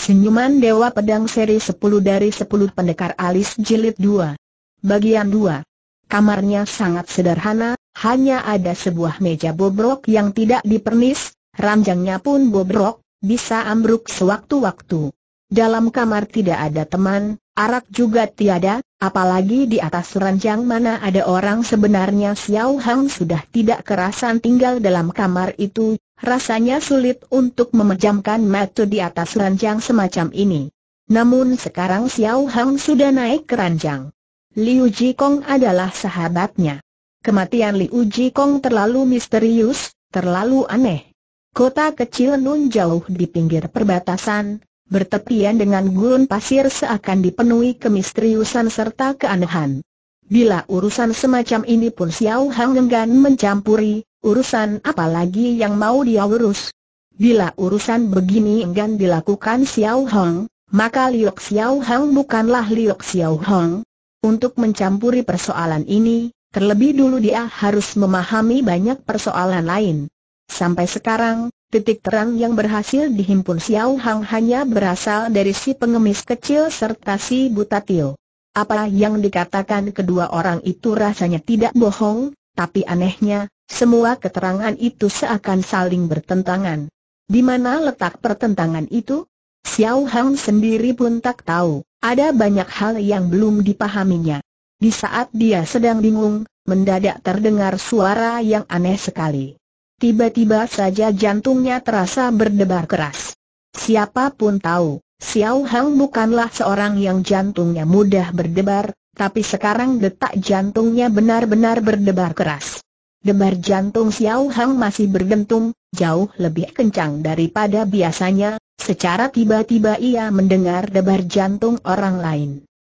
Senyuman Dewa Pedang seri 10 dari 10 pendekar alis jilid 2. Bagian 2. Kamarnya sangat sederhana, hanya ada sebuah meja bobrok yang tidak dipernis, ranjangnya pun bobrok, bisa ambruk sewaktu-waktu. Dalam kamar tidak ada teman, arak juga tiada, apalagi di atas ranjang mana ada orang sebenarnya Xiao Hang sudah tidak kerasan tinggal dalam kamar itu, Rasanya sulit untuk memejamkan mata di atas ranjang semacam ini. Namun sekarang Xiao Hang sudah naik ke ranjang. Liu Jikong adalah sahabatnya. Kematian Liu Jikong terlalu misterius, terlalu aneh. Kota kecil Nun jauh di pinggir perbatasan, bertepian dengan gurun pasir seakan dipenuhi kemisteriusan serta keanehan. Bila urusan semacam ini pun Xiao Hang enggan mencampuri, Urusan apa lagi yang mau dia urus? Bila urusan begini enggan dilakukan Xiao Hong, maka Liok Xiao Hong bukanlah Liok Xiao Hong. Untuk mencampuri persoalan ini, terlebih dulu dia harus memahami banyak persoalan lain. Sampai sekarang, titik terang yang berhasil dihimpun Xiao Hong hanya berasal dari si pengemis kecil serta si buta tio. Apa yang dikatakan kedua orang itu rasanya tidak bohong, tapi anehnya, semua keterangan itu seakan saling bertentangan. Di mana letak pertentangan itu? Xiao Hang sendiri pun tak tahu, ada banyak hal yang belum dipahaminya. Di saat dia sedang bingung, mendadak terdengar suara yang aneh sekali. Tiba-tiba saja jantungnya terasa berdebar keras. Siapapun tahu, Xiao Hang bukanlah seorang yang jantungnya mudah berdebar, tapi sekarang detak jantungnya benar-benar berdebar keras. Debar jantung Xiao Hang masih berdentum, jauh lebih kencang daripada biasanya, secara tiba-tiba ia mendengar debar jantung orang lain.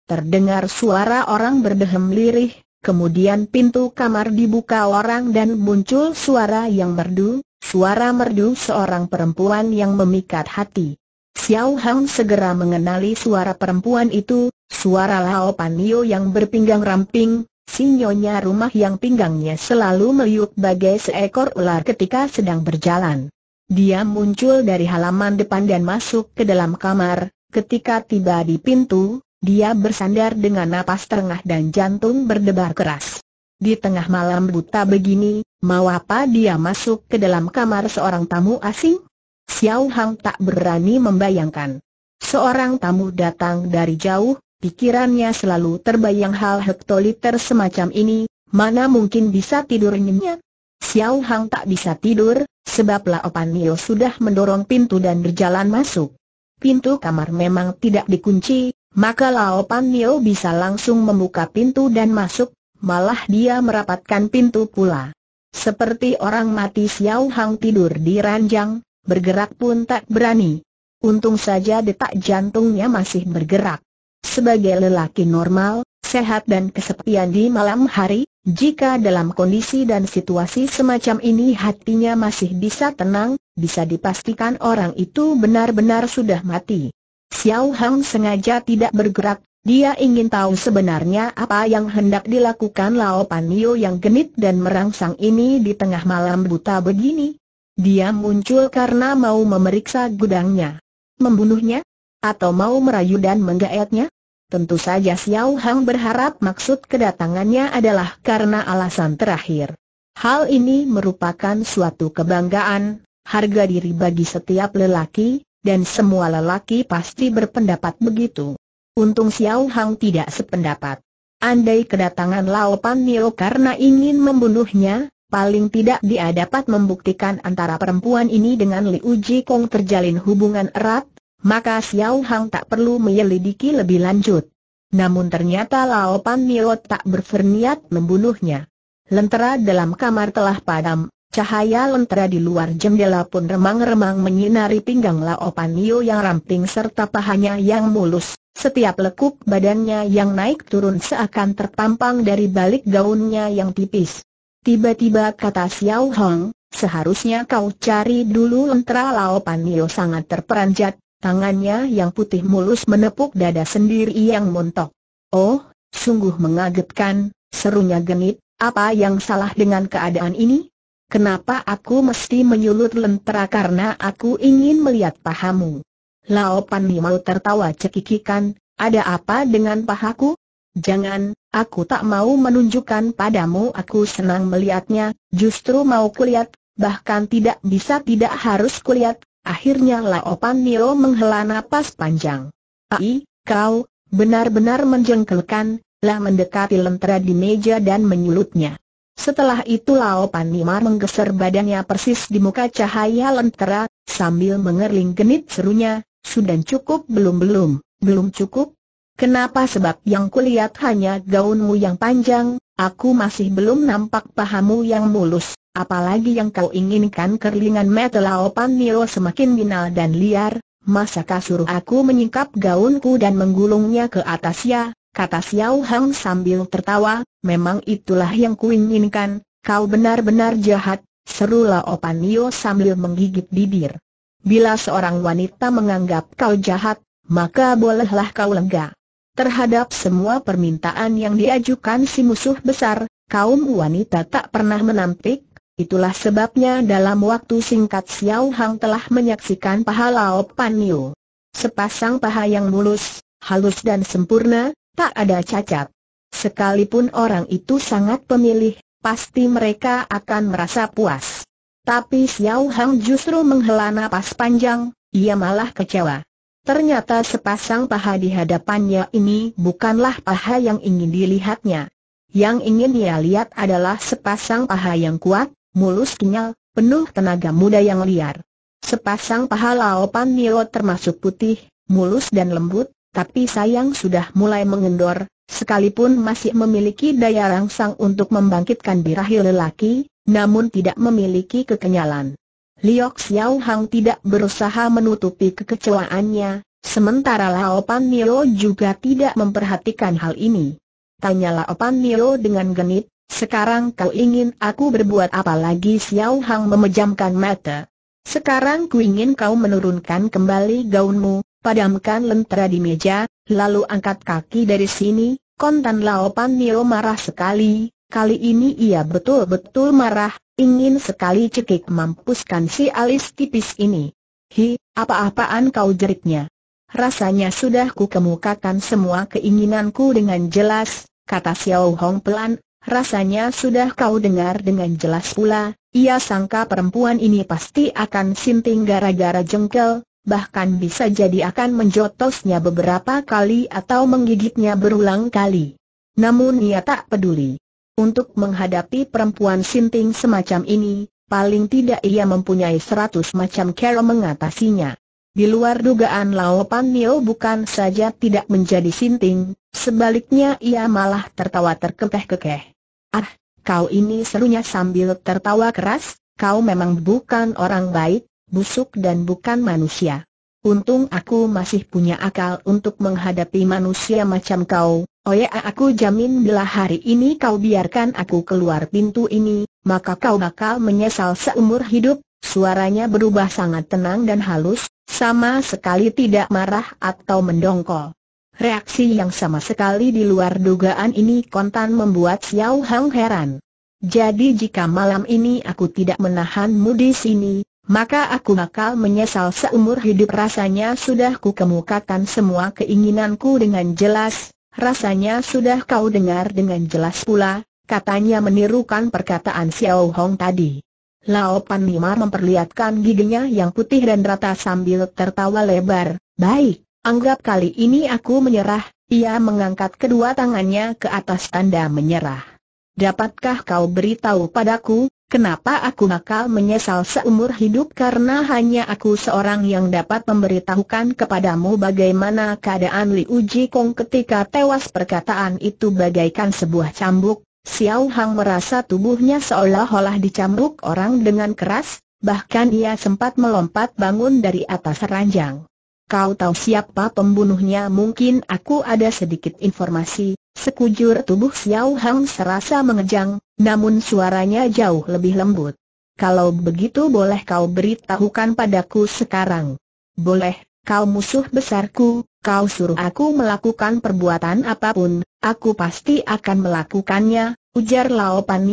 Terdengar suara orang berdehem lirih, kemudian pintu kamar dibuka orang dan muncul suara yang merdu, suara merdu seorang perempuan yang memikat hati. Xiao Hang segera mengenali suara perempuan itu, suara Lao Panio yang berpinggang ramping, sinyonya rumah yang pinggangnya selalu meliuk bagai seekor ular ketika sedang berjalan. Dia muncul dari halaman depan dan masuk ke dalam kamar, ketika tiba di pintu, dia bersandar dengan napas terengah dan jantung berdebar keras. Di tengah malam buta begini, mau apa dia masuk ke dalam kamar seorang tamu asing? Xiao Hang tak berani membayangkan. Seorang tamu datang dari jauh, Pikirannya selalu terbayang hal hektoliter semacam ini, mana mungkin bisa tidur nyenyak. Xiao Hang tak bisa tidur, sebab Laopan Nio sudah mendorong pintu dan berjalan masuk. Pintu kamar memang tidak dikunci, maka Laopan Nio bisa langsung membuka pintu dan masuk, malah dia merapatkan pintu pula. Seperti orang mati Xiao Hang tidur di ranjang, bergerak pun tak berani. Untung saja detak jantungnya masih bergerak. Sebagai lelaki normal, sehat dan kesepian di malam hari, jika dalam kondisi dan situasi semacam ini hatinya masih bisa tenang, bisa dipastikan orang itu benar-benar sudah mati. Xiao Hang sengaja tidak bergerak, dia ingin tahu sebenarnya apa yang hendak dilakukan Lao Pan Mio yang genit dan merangsang ini di tengah malam buta begini. Dia muncul karena mau memeriksa gudangnya. Membunuhnya? Atau mau merayu dan menggaetnya? Tentu saja Xiao Hang berharap maksud kedatangannya adalah karena alasan terakhir. Hal ini merupakan suatu kebanggaan, harga diri bagi setiap lelaki, dan semua lelaki pasti berpendapat begitu. Untung Xiao Hang tidak sependapat. Andai kedatangan Lao Pan Nio karena ingin membunuhnya, paling tidak dia dapat membuktikan antara perempuan ini dengan Li Uji Kong terjalin hubungan erat, maka Xiao Hang tak perlu menyelidiki lebih lanjut. Namun ternyata Lao Pan Nio tak berferniat membunuhnya. Lentera dalam kamar telah padam, cahaya lentera di luar jendela pun remang-remang menyinari pinggang Lao Pan Nio yang ramping serta pahanya yang mulus. Setiap lekuk badannya yang naik turun seakan terpampang dari balik gaunnya yang tipis. Tiba-tiba kata Xiao Hong, seharusnya kau cari dulu lentera Lao Pan Niu sangat terperanjat, Tangannya yang putih mulus menepuk dada sendiri yang montok. Oh, sungguh mengagetkan, serunya genit, apa yang salah dengan keadaan ini? Kenapa aku mesti menyulut lentera karena aku ingin melihat pahamu? Lao Pan mau tertawa cekikikan, ada apa dengan pahaku? Jangan, aku tak mau menunjukkan padamu aku senang melihatnya, justru mau kulihat, bahkan tidak bisa tidak harus kulihat, Akhirnya Laopan Nio menghela napas panjang. Ai, kau, benar-benar menjengkelkan, lah mendekati lentera di meja dan menyulutnya. Setelah itu Laopan Nio menggeser badannya persis di muka cahaya lentera, sambil mengerling genit serunya, sudah cukup belum-belum, belum cukup? Kenapa sebab yang kulihat hanya gaunmu yang panjang, aku masih belum nampak pahamu yang mulus. Apalagi yang kau inginkan kerlingan mata Laopan Niro semakin binal dan liar, Masa suruh aku menyingkap gaunku dan menggulungnya ke atas ya, kata Xiao Hang sambil tertawa, memang itulah yang kuinginkan, kau benar-benar jahat, seru Laopan Niro sambil menggigit bibir. Bila seorang wanita menganggap kau jahat, maka bolehlah kau lega. Terhadap semua permintaan yang diajukan si musuh besar, kaum wanita tak pernah menampik, Itulah sebabnya dalam waktu singkat Xiao Hang telah menyaksikan paha Lao Pan Yu. Sepasang paha yang mulus, halus dan sempurna, tak ada cacat. Sekalipun orang itu sangat pemilih, pasti mereka akan merasa puas. Tapi Xiao Hang justru menghela napas panjang, ia malah kecewa. Ternyata sepasang paha di hadapannya ini bukanlah paha yang ingin dilihatnya. Yang ingin dia lihat adalah sepasang paha yang kuat, mulus kenyal, penuh tenaga muda yang liar. Sepasang paha Laopan Nio termasuk putih, mulus dan lembut, tapi sayang sudah mulai mengendor, sekalipun masih memiliki daya rangsang untuk membangkitkan birahi lelaki, namun tidak memiliki kekenyalan. Liok Xiao Hang tidak berusaha menutupi kekecewaannya, sementara Laopan Nio juga tidak memperhatikan hal ini. Tanya Opan Nio dengan genit, sekarang kau ingin aku berbuat apa lagi Xiao Hang memejamkan mata. Sekarang ku ingin kau menurunkan kembali gaunmu, padamkan lentera di meja, lalu angkat kaki dari sini, kontan laopan Nio marah sekali, kali ini ia betul-betul marah, ingin sekali cekik mampuskan si alis tipis ini. Hi, apa-apaan kau jeriknya? Rasanya sudah ku kemukakan semua keinginanku dengan jelas, kata Xiao Hong pelan, Rasanya sudah kau dengar dengan jelas pula, ia sangka perempuan ini pasti akan sinting gara-gara jengkel, bahkan bisa jadi akan menjotosnya beberapa kali atau menggigitnya berulang kali. Namun ia tak peduli. Untuk menghadapi perempuan sinting semacam ini, paling tidak ia mempunyai seratus macam cara mengatasinya. Di luar dugaan Lao Pan Nio bukan saja tidak menjadi sinting, sebaliknya ia malah tertawa terkekeh-kekeh. Ah, kau ini serunya sambil tertawa keras, kau memang bukan orang baik, busuk dan bukan manusia. Untung aku masih punya akal untuk menghadapi manusia macam kau. Oh ya aku jamin bila hari ini kau biarkan aku keluar pintu ini, maka kau bakal menyesal seumur hidup. Suaranya berubah sangat tenang dan halus, sama sekali tidak marah atau mendongkol. Reaksi yang sama sekali di luar dugaan ini kontan membuat Xiao Hang heran. Jadi jika malam ini aku tidak menahanmu di sini, maka aku bakal menyesal seumur hidup rasanya sudah ku kemukakan semua keinginanku dengan jelas, rasanya sudah kau dengar dengan jelas pula, katanya menirukan perkataan Xiao Hong tadi. Lao Pan Nima memperlihatkan giginya yang putih dan rata sambil tertawa lebar, baik. Anggap kali ini aku menyerah, ia mengangkat kedua tangannya ke atas tanda menyerah. Dapatkah kau beritahu padaku, kenapa aku bakal menyesal seumur hidup karena hanya aku seorang yang dapat memberitahukan kepadamu bagaimana keadaan Li Uji Kong ketika tewas perkataan itu bagaikan sebuah cambuk, Xiao Hang merasa tubuhnya seolah-olah dicambuk orang dengan keras, bahkan ia sempat melompat bangun dari atas ranjang. Kau tahu siapa pembunuhnya mungkin aku ada sedikit informasi, sekujur tubuh Xiao Hang serasa mengejang, namun suaranya jauh lebih lembut. Kalau begitu boleh kau beritahukan padaku sekarang. Boleh, kau musuh besarku, kau suruh aku melakukan perbuatan apapun, aku pasti akan melakukannya, ujar Lao Pan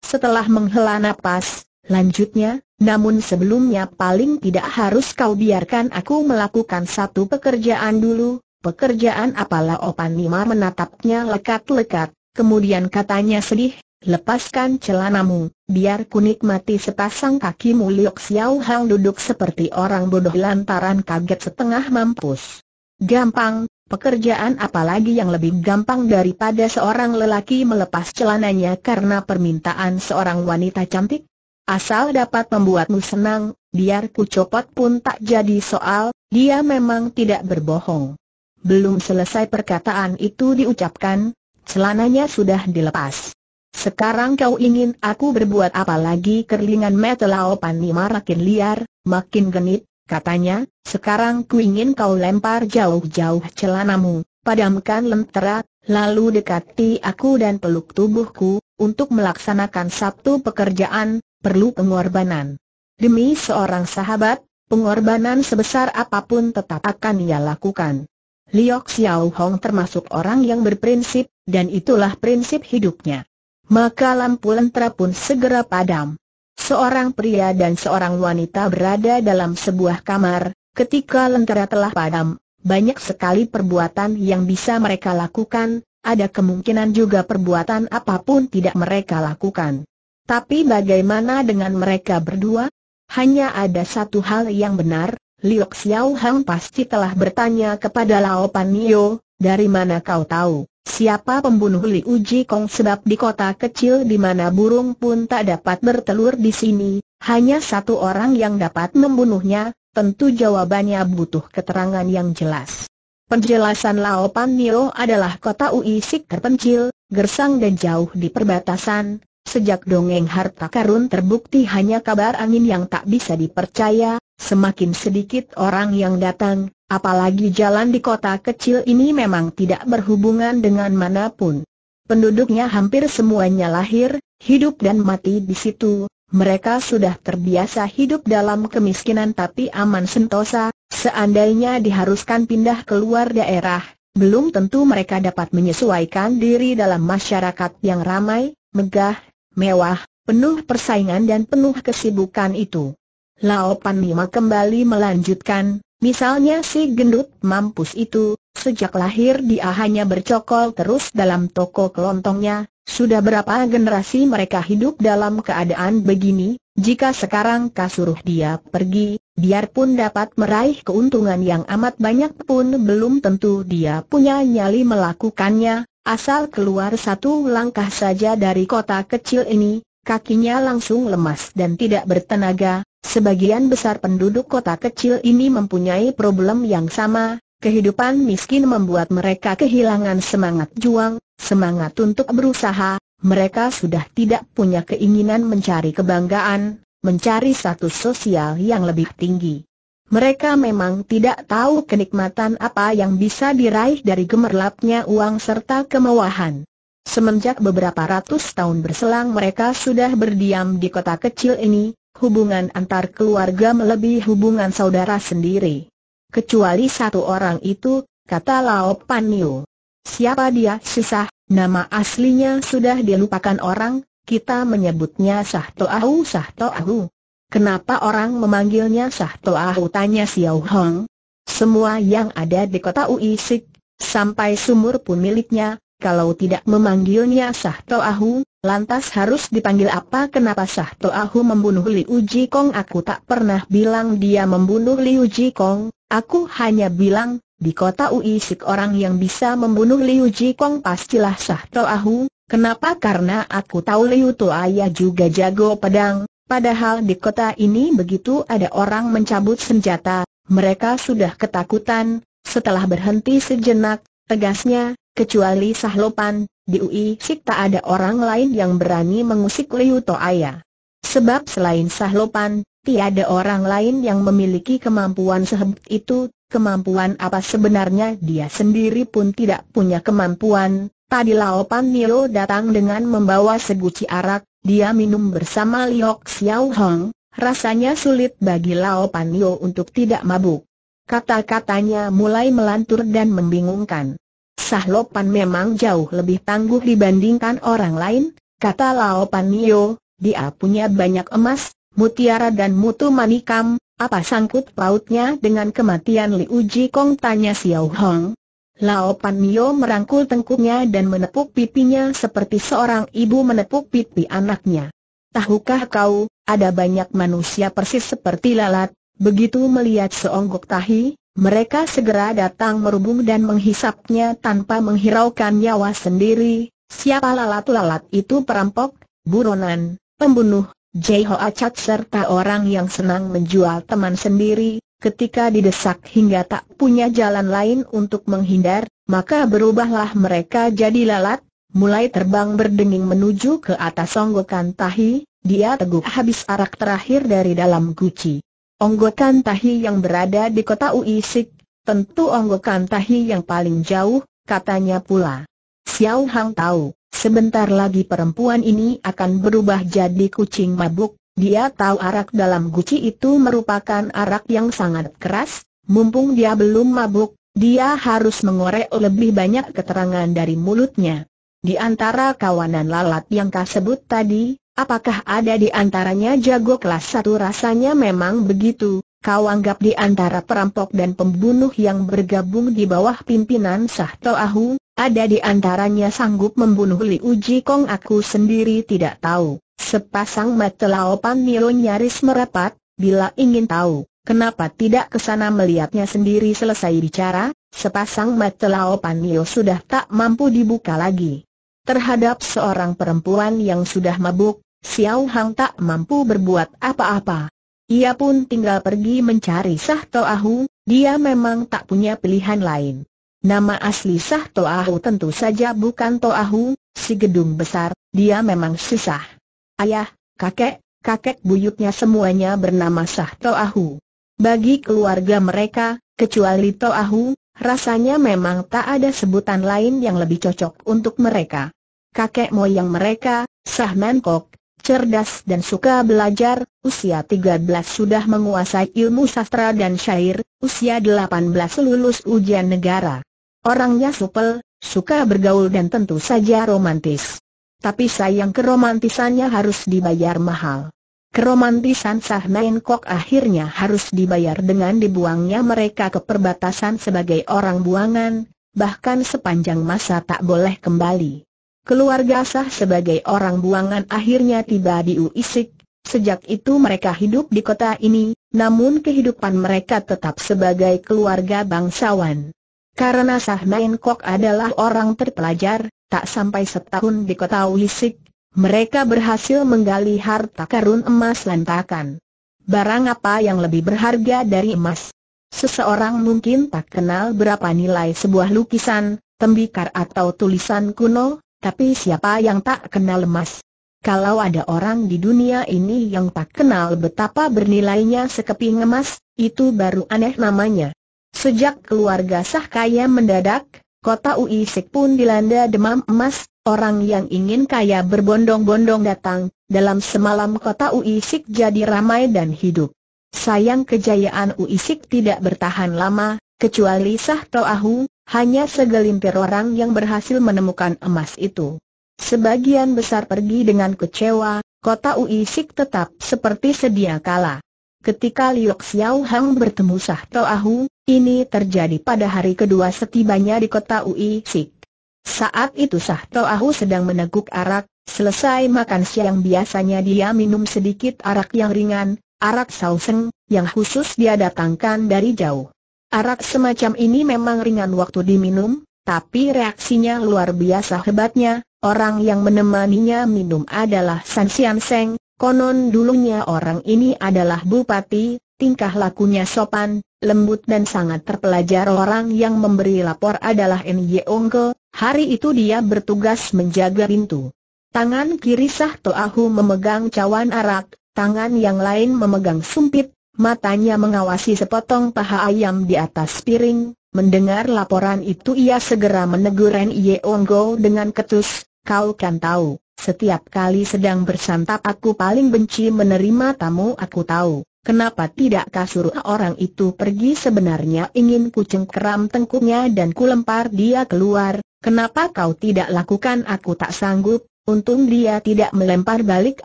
setelah menghela napas, lanjutnya, namun sebelumnya paling tidak harus kau biarkan aku melakukan satu pekerjaan dulu, pekerjaan apalah Opan Nima menatapnya lekat-lekat, kemudian katanya sedih, lepaskan celanamu, biar ku nikmati sepasang kakimu Liok Xiao Hang duduk seperti orang bodoh lantaran kaget setengah mampus. Gampang, pekerjaan apalagi yang lebih gampang daripada seorang lelaki melepas celananya karena permintaan seorang wanita cantik? Asal dapat membuatmu senang, biar ku copot pun tak jadi soal, dia memang tidak berbohong. Belum selesai perkataan itu diucapkan, celananya sudah dilepas. Sekarang kau ingin aku berbuat apa lagi kerlingan metelau pani marakin liar, makin genit, katanya, sekarang ku ingin kau lempar jauh-jauh celanamu, padamkan lentera, lalu dekati aku dan peluk tubuhku, untuk melaksanakan satu pekerjaan, perlu pengorbanan. Demi seorang sahabat, pengorbanan sebesar apapun tetap akan ia lakukan. Liok Xiao Hong termasuk orang yang berprinsip, dan itulah prinsip hidupnya. Maka lampu lentera pun segera padam. Seorang pria dan seorang wanita berada dalam sebuah kamar, ketika lentera telah padam, banyak sekali perbuatan yang bisa mereka lakukan, ada kemungkinan juga perbuatan apapun tidak mereka lakukan. Tapi bagaimana dengan mereka berdua? Hanya ada satu hal yang benar, Liu Xiao Hang pasti telah bertanya kepada Lao Pan Nio, dari mana kau tahu? Siapa pembunuh Li Uji Kong sebab di kota kecil di mana burung pun tak dapat bertelur di sini, hanya satu orang yang dapat membunuhnya, tentu jawabannya butuh keterangan yang jelas. Penjelasan Lao Pan Nio adalah kota Uisik terpencil, gersang dan jauh di perbatasan, Sejak dongeng harta karun terbukti hanya kabar angin yang tak bisa dipercaya, semakin sedikit orang yang datang, apalagi jalan di kota kecil ini memang tidak berhubungan dengan manapun. Penduduknya hampir semuanya lahir, hidup dan mati di situ, mereka sudah terbiasa hidup dalam kemiskinan tapi aman sentosa, seandainya diharuskan pindah keluar daerah, belum tentu mereka dapat menyesuaikan diri dalam masyarakat yang ramai, megah, mewah, penuh persaingan dan penuh kesibukan itu. Lao Pan kembali melanjutkan, misalnya si gendut mampus itu, sejak lahir dia hanya bercokol terus dalam toko kelontongnya, sudah berapa generasi mereka hidup dalam keadaan begini, jika sekarang kasuruh dia pergi, biarpun dapat meraih keuntungan yang amat banyak pun belum tentu dia punya nyali melakukannya, Asal keluar satu langkah saja dari kota kecil ini, kakinya langsung lemas dan tidak bertenaga. Sebagian besar penduduk kota kecil ini mempunyai problem yang sama, kehidupan miskin membuat mereka kehilangan semangat juang, semangat untuk berusaha, mereka sudah tidak punya keinginan mencari kebanggaan, mencari status sosial yang lebih tinggi. Mereka memang tidak tahu kenikmatan apa yang bisa diraih dari gemerlapnya uang serta kemewahan. Semenjak beberapa ratus tahun berselang mereka sudah berdiam di kota kecil ini, hubungan antar keluarga melebihi hubungan saudara sendiri. Kecuali satu orang itu, kata Lao Pan Niu. Siapa dia susah, nama aslinya sudah dilupakan orang, kita menyebutnya Sah Toahu Sah Toahu. Kenapa orang memanggilnya Sah Toa tanya Xiao Hong? Semua yang ada di kota Uisik, sampai sumur pun miliknya, kalau tidak memanggilnya Sah Toahu, lantas harus dipanggil apa kenapa Sah Toahu membunuh Liu Jikong aku tak pernah bilang dia membunuh Liu Jikong, aku hanya bilang, di kota Uisik orang yang bisa membunuh Liu Jikong pastilah Sah Toahu, kenapa karena aku tahu Liu Toaya juga jago pedang, Padahal di kota ini begitu ada orang mencabut senjata, mereka sudah ketakutan, setelah berhenti sejenak, tegasnya, kecuali Sahlopan, di UI Sik tak ada orang lain yang berani mengusik Liu Toaya. Sebab selain Sahlopan, tiada orang lain yang memiliki kemampuan sehebat itu, kemampuan apa sebenarnya dia sendiri pun tidak punya kemampuan, Tadi Laopan Nio datang dengan membawa seguci arak, dia minum bersama Liok Xiao Hong, rasanya sulit bagi Laopan Nio untuk tidak mabuk. Kata-katanya mulai melantur dan membingungkan. Sah Sahlopan memang jauh lebih tangguh dibandingkan orang lain, kata Laopan Nio, dia punya banyak emas, mutiara dan mutu manikam, apa sangkut pautnya dengan kematian Li Uji Kong tanya Xiao Hong? Lao Pan Mio merangkul tengkuknya dan menepuk pipinya seperti seorang ibu menepuk pipi anaknya. Tahukah kau, ada banyak manusia persis seperti lalat, begitu melihat seonggok tahi, mereka segera datang merubung dan menghisapnya tanpa menghiraukan nyawa sendiri. Siapa lalat-lalat itu perampok, buronan, pembunuh, jeho Acat serta orang yang senang menjual teman sendiri, Ketika didesak hingga tak punya jalan lain untuk menghindar, maka berubahlah mereka jadi lalat, mulai terbang berdenging menuju ke atas onggokan tahi, dia teguk habis arak terakhir dari dalam guci. Onggokan tahi yang berada di kota Uisik, tentu onggokan tahi yang paling jauh, katanya pula. Xiao Hang tahu, sebentar lagi perempuan ini akan berubah jadi kucing mabuk, dia tahu arak dalam guci itu merupakan arak yang sangat keras, mumpung dia belum mabuk, dia harus mengorek lebih banyak keterangan dari mulutnya. Di antara kawanan lalat yang sebut tadi, apakah ada di antaranya jago kelas satu rasanya memang begitu, kau anggap di antara perampok dan pembunuh yang bergabung di bawah pimpinan Sah ahu, ada di antaranya sanggup membunuh Li Uji Kong aku sendiri tidak tahu. Sepasang mata laopan Mio nyaris merapat, bila ingin tahu, kenapa tidak ke sana melihatnya sendiri selesai bicara, sepasang mata laopan Mio sudah tak mampu dibuka lagi. Terhadap seorang perempuan yang sudah mabuk, Xiao Hang tak mampu berbuat apa-apa. Ia pun tinggal pergi mencari Sah Toahu, dia memang tak punya pilihan lain. Nama asli Sah Toahu tentu saja bukan Toahu, si gedung besar, dia memang susah ayah, kakek, kakek buyutnya semuanya bernama Sah Toahu. Bagi keluarga mereka, kecuali Toahu, rasanya memang tak ada sebutan lain yang lebih cocok untuk mereka. Kakek moyang mereka, Sah Menkok, cerdas dan suka belajar, usia 13 sudah menguasai ilmu sastra dan syair, usia 18 lulus ujian negara. Orangnya supel, suka bergaul dan tentu saja romantis. Tapi sayang keromantisannya harus dibayar mahal. Keromantisan Sah Nain Kok akhirnya harus dibayar dengan dibuangnya mereka ke perbatasan sebagai orang buangan, bahkan sepanjang masa tak boleh kembali. Keluarga Sah sebagai orang buangan akhirnya tiba di Uisik, Sejak itu mereka hidup di kota ini, namun kehidupan mereka tetap sebagai keluarga bangsawan. Karena Sah Main Kok adalah orang terpelajar, Tak sampai setahun di kota Wisik, mereka berhasil menggali harta karun emas lantakan. Barang apa yang lebih berharga dari emas? Seseorang mungkin tak kenal berapa nilai sebuah lukisan, tembikar atau tulisan kuno, tapi siapa yang tak kenal emas? Kalau ada orang di dunia ini yang tak kenal betapa bernilainya sekeping emas, itu baru aneh namanya. Sejak keluarga sah kaya mendadak, Kota Uisik pun dilanda demam emas, orang yang ingin kaya berbondong-bondong datang, dalam semalam kota Uisik jadi ramai dan hidup. Sayang kejayaan Uisik tidak bertahan lama, kecuali Sah Toahu, hanya segelintir orang yang berhasil menemukan emas itu. Sebagian besar pergi dengan kecewa, kota Uisik tetap seperti sedia kala. Ketika Liu Xiao Hang bertemu Sah Ahu, ini terjadi pada hari kedua setibanya di kota Ui Sik. Saat itu Sah Ahu sedang meneguk arak, selesai makan siang biasanya dia minum sedikit arak yang ringan, arak sauseng, yang khusus dia datangkan dari jauh. Arak semacam ini memang ringan waktu diminum, tapi reaksinya luar biasa hebatnya, orang yang menemaninya minum adalah San Sian Seng, Konon dulunya orang ini adalah bupati, tingkah lakunya sopan, lembut dan sangat terpelajar orang yang memberi lapor adalah Nyeonggo. Ongke, hari itu dia bertugas menjaga pintu. Tangan kiri Sah Toahu memegang cawan arak, tangan yang lain memegang sumpit, matanya mengawasi sepotong paha ayam di atas piring. Mendengar laporan itu ia segera menegur Nyeonggo Ongke dengan ketus, kau kan tahu. Setiap kali sedang bersantap aku paling benci menerima tamu aku tahu. Kenapa tidak kasur orang itu pergi sebenarnya ingin ku cengkeram tengkuknya dan ku lempar dia keluar, kenapa kau tidak lakukan aku tak sanggup, untung dia tidak melempar balik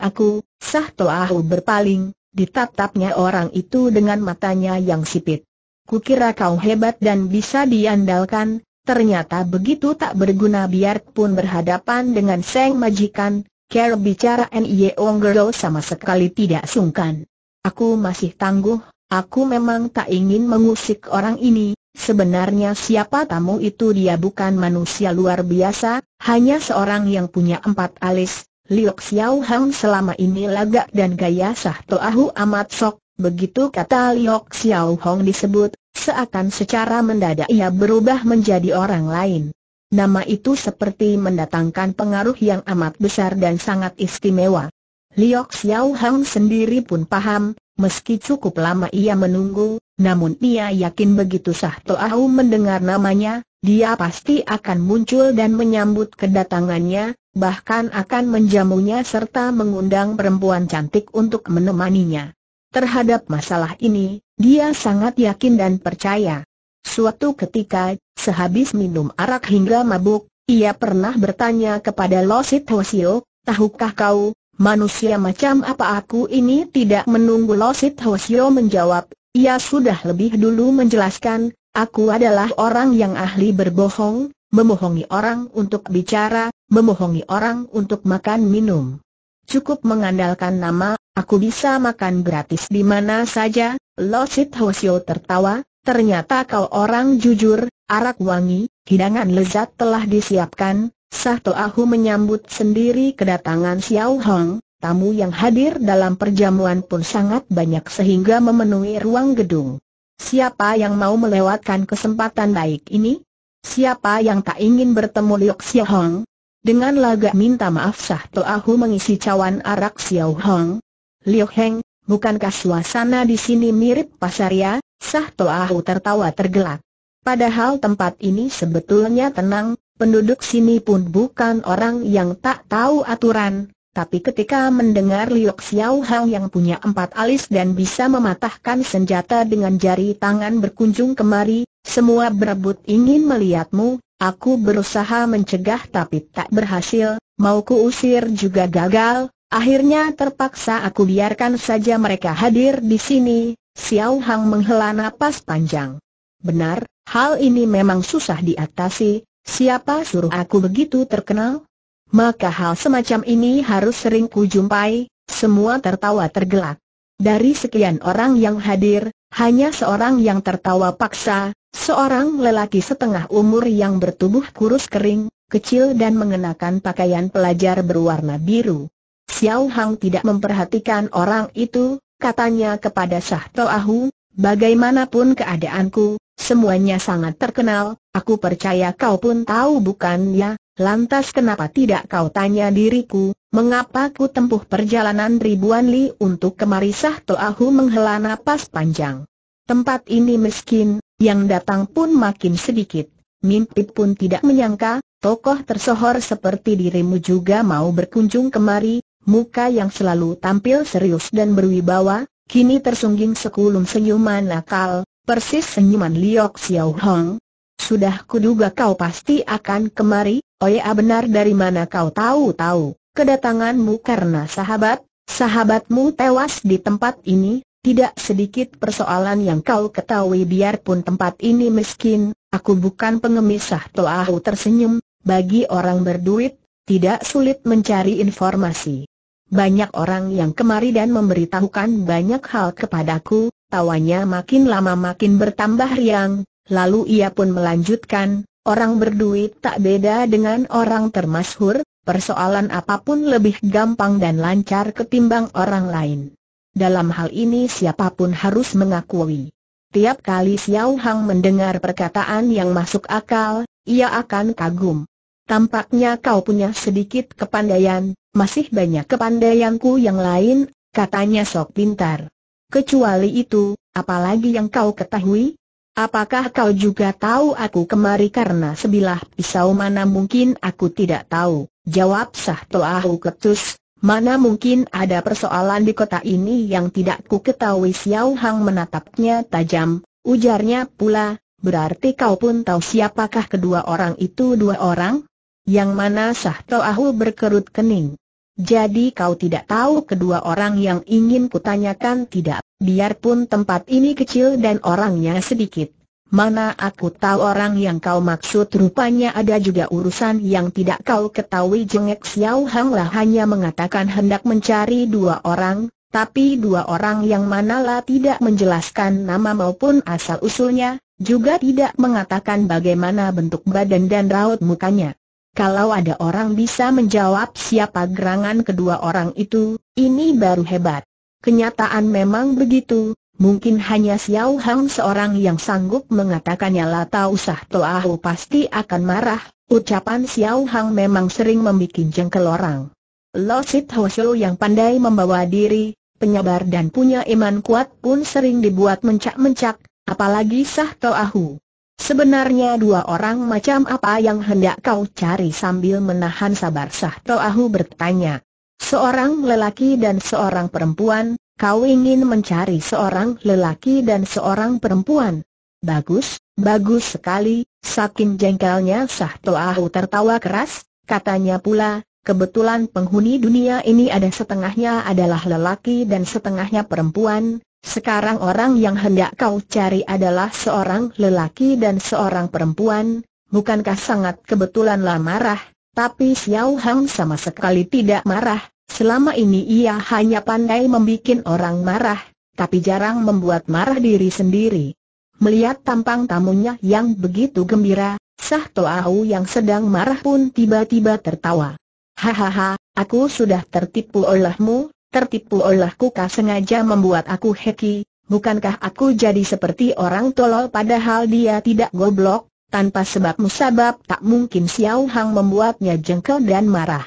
aku, sah toahu berpaling, ditatapnya orang itu dengan matanya yang sipit. Kukira kau hebat dan bisa diandalkan, ternyata begitu tak berguna biarpun berhadapan dengan Seng Majikan, Care bicara Nie Onggero sama sekali tidak sungkan. Aku masih tangguh, aku memang tak ingin mengusik orang ini, sebenarnya siapa tamu itu dia bukan manusia luar biasa, hanya seorang yang punya empat alis, Liok Xiao Hang selama ini lagak dan gaya sah toahu amat sok, begitu kata Liok Xiao Hong disebut, Seakan secara mendadak ia berubah menjadi orang lain. Nama itu seperti mendatangkan pengaruh yang amat besar dan sangat istimewa. Liok Xiao Hang sendiri pun paham, meski cukup lama ia menunggu, namun ia yakin begitu Sah Ahu mendengar namanya, dia pasti akan muncul dan menyambut kedatangannya, bahkan akan menjamunya serta mengundang perempuan cantik untuk menemaninya. Terhadap masalah ini, dia sangat yakin dan percaya. Suatu ketika, sehabis minum arak hingga mabuk, ia pernah bertanya kepada Losit Hosio, tahukah kau, manusia macam apa aku ini tidak menunggu Losit Hosio menjawab, ia sudah lebih dulu menjelaskan, aku adalah orang yang ahli berbohong, membohongi orang untuk bicara, membohongi orang untuk makan minum. Cukup mengandalkan nama, Aku bisa makan gratis di mana saja, Lo Sit Hosio tertawa, ternyata kau orang jujur, arak wangi, hidangan lezat telah disiapkan, Sahto Ahu menyambut sendiri kedatangan Xiao Hong, tamu yang hadir dalam perjamuan pun sangat banyak sehingga memenuhi ruang gedung. Siapa yang mau melewatkan kesempatan baik ini? Siapa yang tak ingin bertemu Liu Xiao Hong? Dengan lagak minta maaf Sahto Ahu mengisi cawan arak Xiao Hong, Liu Heng, bukankah suasana di sini mirip pasar ya? Sah Toahu tertawa tergelak. Padahal tempat ini sebetulnya tenang, penduduk sini pun bukan orang yang tak tahu aturan, tapi ketika mendengar Liu Xiao Hang yang punya empat alis dan bisa mematahkan senjata dengan jari tangan berkunjung kemari, semua berebut ingin melihatmu, aku berusaha mencegah tapi tak berhasil, mau ku usir juga gagal, Akhirnya terpaksa aku biarkan saja mereka hadir di sini, Xiao Hang menghela napas panjang. Benar, hal ini memang susah diatasi, siapa suruh aku begitu terkenal? Maka hal semacam ini harus sering kujumpai, semua tertawa tergelak. Dari sekian orang yang hadir, hanya seorang yang tertawa paksa, seorang lelaki setengah umur yang bertubuh kurus kering, kecil dan mengenakan pakaian pelajar berwarna biru. Xiao Hang tidak memperhatikan orang itu, katanya kepada To Toahu, bagaimanapun keadaanku, semuanya sangat terkenal, aku percaya kau pun tahu bukan ya, lantas kenapa tidak kau tanya diriku, mengapa ku tempuh perjalanan ribuan li untuk kemari To Toahu menghela napas panjang. Tempat ini miskin, yang datang pun makin sedikit, mimpi pun tidak menyangka, tokoh tersohor seperti dirimu juga mau berkunjung kemari, muka yang selalu tampil serius dan berwibawa, kini tersungging sekulum senyuman nakal, persis senyuman Liok Xiao Hong. Sudah kuduga kau pasti akan kemari, oya benar dari mana kau tahu-tahu, kedatanganmu karena sahabat, sahabatmu tewas di tempat ini, tidak sedikit persoalan yang kau ketahui biarpun tempat ini miskin, aku bukan pengemisah toahu tersenyum, bagi orang berduit, tidak sulit mencari informasi. Banyak orang yang kemari dan memberitahukan banyak hal kepadaku, tawanya makin lama makin bertambah riang, lalu ia pun melanjutkan, orang berduit tak beda dengan orang termasyhur, persoalan apapun lebih gampang dan lancar ketimbang orang lain. Dalam hal ini siapapun harus mengakui. Tiap kali Xiao Hang mendengar perkataan yang masuk akal, ia akan kagum. Tampaknya kau punya sedikit kepandaian, masih banyak kepandaianku yang lain, katanya sok pintar. Kecuali itu, apalagi yang kau ketahui? Apakah kau juga tahu aku kemari karena sebilah pisau mana mungkin aku tidak tahu? Jawab sah Toahu Ketus, mana mungkin ada persoalan di kota ini yang tidak ku ketahui Xiao Hang menatapnya tajam, ujarnya pula, berarti kau pun tahu siapakah kedua orang itu dua orang? Yang mana sah Toahu berkerut kening. Jadi kau tidak tahu kedua orang yang ingin kutanyakan tidak, biarpun tempat ini kecil dan orangnya sedikit. Mana aku tahu orang yang kau maksud rupanya ada juga urusan yang tidak kau ketahui jengek Xiao Hang lah hanya mengatakan hendak mencari dua orang, tapi dua orang yang manalah tidak menjelaskan nama maupun asal-usulnya, juga tidak mengatakan bagaimana bentuk badan dan raut mukanya. Kalau ada orang bisa menjawab siapa gerangan kedua orang itu, ini baru hebat. Kenyataan memang begitu, mungkin hanya Xiao Hang seorang yang sanggup mengatakannya Lata usah Toahu pasti akan marah, ucapan Xiao Hang memang sering membuat jengkel orang. Lo Sit Hoshu yang pandai membawa diri, penyabar dan punya iman kuat pun sering dibuat mencak-mencak, apalagi Sah Toahu. Sebenarnya dua orang macam apa yang hendak kau cari sambil menahan sabar sah Toahu bertanya. Seorang lelaki dan seorang perempuan, kau ingin mencari seorang lelaki dan seorang perempuan. Bagus, bagus sekali, saking jengkelnya sah Toahu tertawa keras, katanya pula, kebetulan penghuni dunia ini ada setengahnya adalah lelaki dan setengahnya perempuan, sekarang orang yang hendak kau cari adalah seorang lelaki dan seorang perempuan, bukankah sangat kebetulanlah marah, tapi Xiao Hang sama sekali tidak marah, selama ini ia hanya pandai membuat orang marah, tapi jarang membuat marah diri sendiri. Melihat tampang tamunya yang begitu gembira, Sah Toahu yang sedang marah pun tiba-tiba tertawa. Hahaha, aku sudah tertipu olehmu, tertipu olehku kah sengaja membuat aku heki, bukankah aku jadi seperti orang tolol padahal dia tidak goblok, tanpa sebab musabab tak mungkin Xiao Hang membuatnya jengkel dan marah.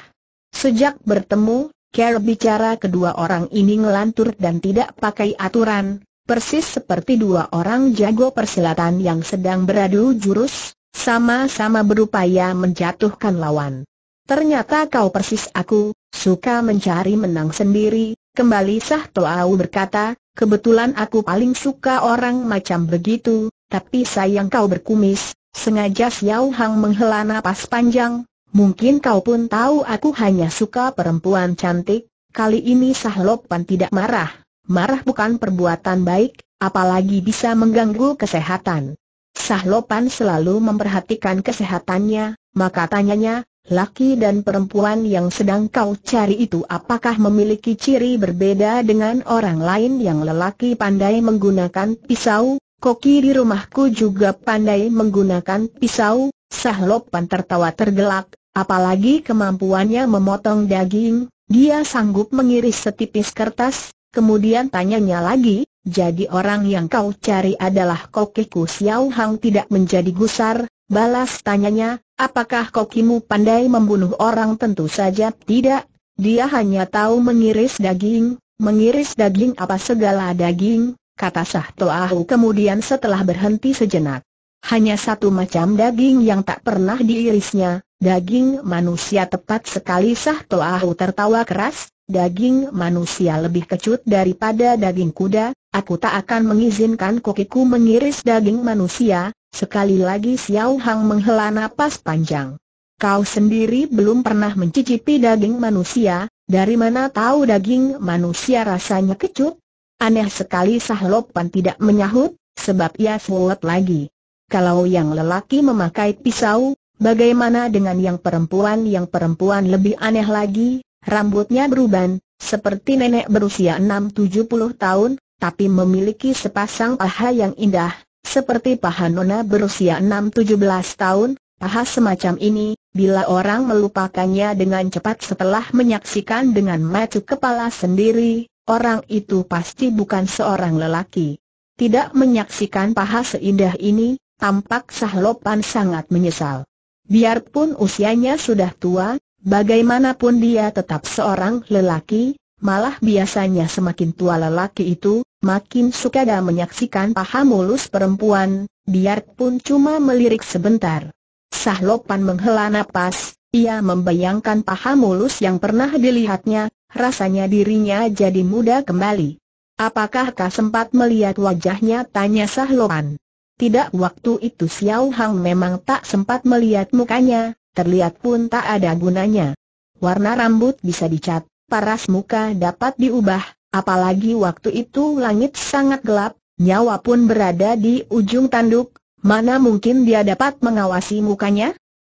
Sejak bertemu, Kera bicara kedua orang ini ngelantur dan tidak pakai aturan, persis seperti dua orang jago persilatan yang sedang beradu jurus, sama-sama berupaya menjatuhkan lawan. Ternyata kau persis aku, suka mencari menang sendiri, kembali Sah Toau berkata, kebetulan aku paling suka orang macam begitu, tapi sayang kau berkumis, sengaja Xiao Hang menghela napas panjang, mungkin kau pun tahu aku hanya suka perempuan cantik, kali ini Sah Lopan tidak marah, marah bukan perbuatan baik, apalagi bisa mengganggu kesehatan. Sah Lopan selalu memperhatikan kesehatannya, maka tanyanya, laki dan perempuan yang sedang kau cari itu apakah memiliki ciri berbeda dengan orang lain yang lelaki pandai menggunakan pisau, koki di rumahku juga pandai menggunakan pisau, sahlopan tertawa tergelak, apalagi kemampuannya memotong daging, dia sanggup mengiris setipis kertas, kemudian tanyanya lagi, jadi orang yang kau cari adalah kokiku Xiao Hang tidak menjadi gusar, balas tanyanya, Apakah kokimu pandai membunuh orang? Tentu saja tidak, dia hanya tahu mengiris daging, mengiris daging apa segala daging, kata Sahtoahu kemudian setelah berhenti sejenak. Hanya satu macam daging yang tak pernah diirisnya, daging manusia tepat sekali Sahtoahu tertawa keras, daging manusia lebih kecut daripada daging kuda, Aku tak akan mengizinkan kokiku mengiris daging manusia, sekali lagi Xiao Hang menghela napas panjang. Kau sendiri belum pernah mencicipi daging manusia, dari mana tahu daging manusia rasanya kecut? Aneh sekali pan tidak menyahut, sebab ia sulit lagi. Kalau yang lelaki memakai pisau, bagaimana dengan yang perempuan? Yang perempuan lebih aneh lagi, rambutnya beruban, seperti nenek berusia 6-70 tahun, tapi memiliki sepasang paha yang indah, seperti paha nona berusia 6-17 tahun, paha semacam ini, bila orang melupakannya dengan cepat setelah menyaksikan dengan mata kepala sendiri, orang itu pasti bukan seorang lelaki. Tidak menyaksikan paha seindah ini, tampak Sahlopan sangat menyesal. Biarpun usianya sudah tua, bagaimanapun dia tetap seorang lelaki, Malah biasanya semakin tua lelaki itu, makin suka menyaksikan paha mulus perempuan, biarpun cuma melirik sebentar. Sahlopan menghela nafas, ia membayangkan paha mulus yang pernah dilihatnya, rasanya dirinya jadi muda kembali. Apakah kau sempat melihat wajahnya? Tanya Sahlopan. Tidak waktu itu Xiao Hang memang tak sempat melihat mukanya, terlihat pun tak ada gunanya. Warna rambut bisa dicat, paras muka dapat diubah, apalagi waktu itu langit sangat gelap, nyawa pun berada di ujung tanduk, mana mungkin dia dapat mengawasi mukanya?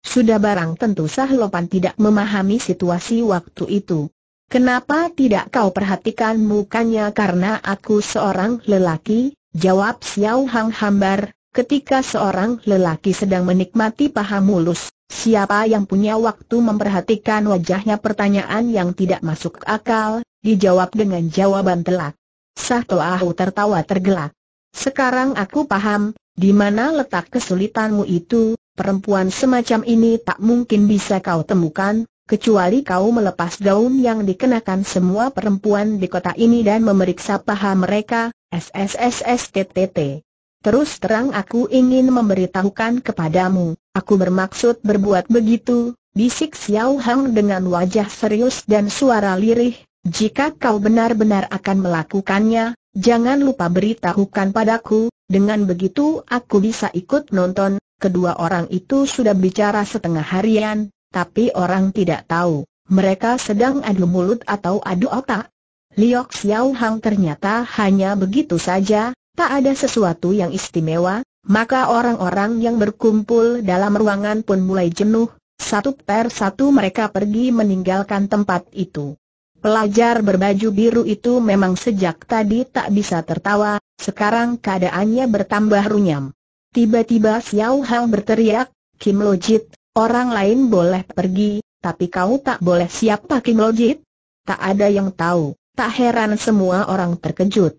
Sudah barang tentu Sahlopan tidak memahami situasi waktu itu. Kenapa tidak kau perhatikan mukanya karena aku seorang lelaki? Jawab Xiao Hang hambar, Ketika seorang lelaki sedang menikmati paha mulus, siapa yang punya waktu memperhatikan wajahnya pertanyaan yang tidak masuk akal, dijawab dengan jawaban telak. Sahto Ahu tertawa tergelak. Sekarang aku paham, di mana letak kesulitanmu itu, perempuan semacam ini tak mungkin bisa kau temukan, kecuali kau melepas gaun yang dikenakan semua perempuan di kota ini dan memeriksa paha mereka, SSSSTTT. Terus terang aku ingin memberitahukan kepadamu, aku bermaksud berbuat begitu, bisik Xiao Hang dengan wajah serius dan suara lirih, jika kau benar-benar akan melakukannya, jangan lupa beritahukan padaku, dengan begitu aku bisa ikut nonton, kedua orang itu sudah bicara setengah harian, tapi orang tidak tahu, mereka sedang adu mulut atau adu otak. Liok Xiao Hang ternyata hanya begitu saja, tak ada sesuatu yang istimewa, maka orang-orang yang berkumpul dalam ruangan pun mulai jenuh, satu per satu mereka pergi meninggalkan tempat itu. Pelajar berbaju biru itu memang sejak tadi tak bisa tertawa, sekarang keadaannya bertambah runyam. Tiba-tiba Xiao Hang berteriak, Kim Lojit, orang lain boleh pergi, tapi kau tak boleh siapa Kim Lojit? Tak ada yang tahu, tak heran semua orang terkejut.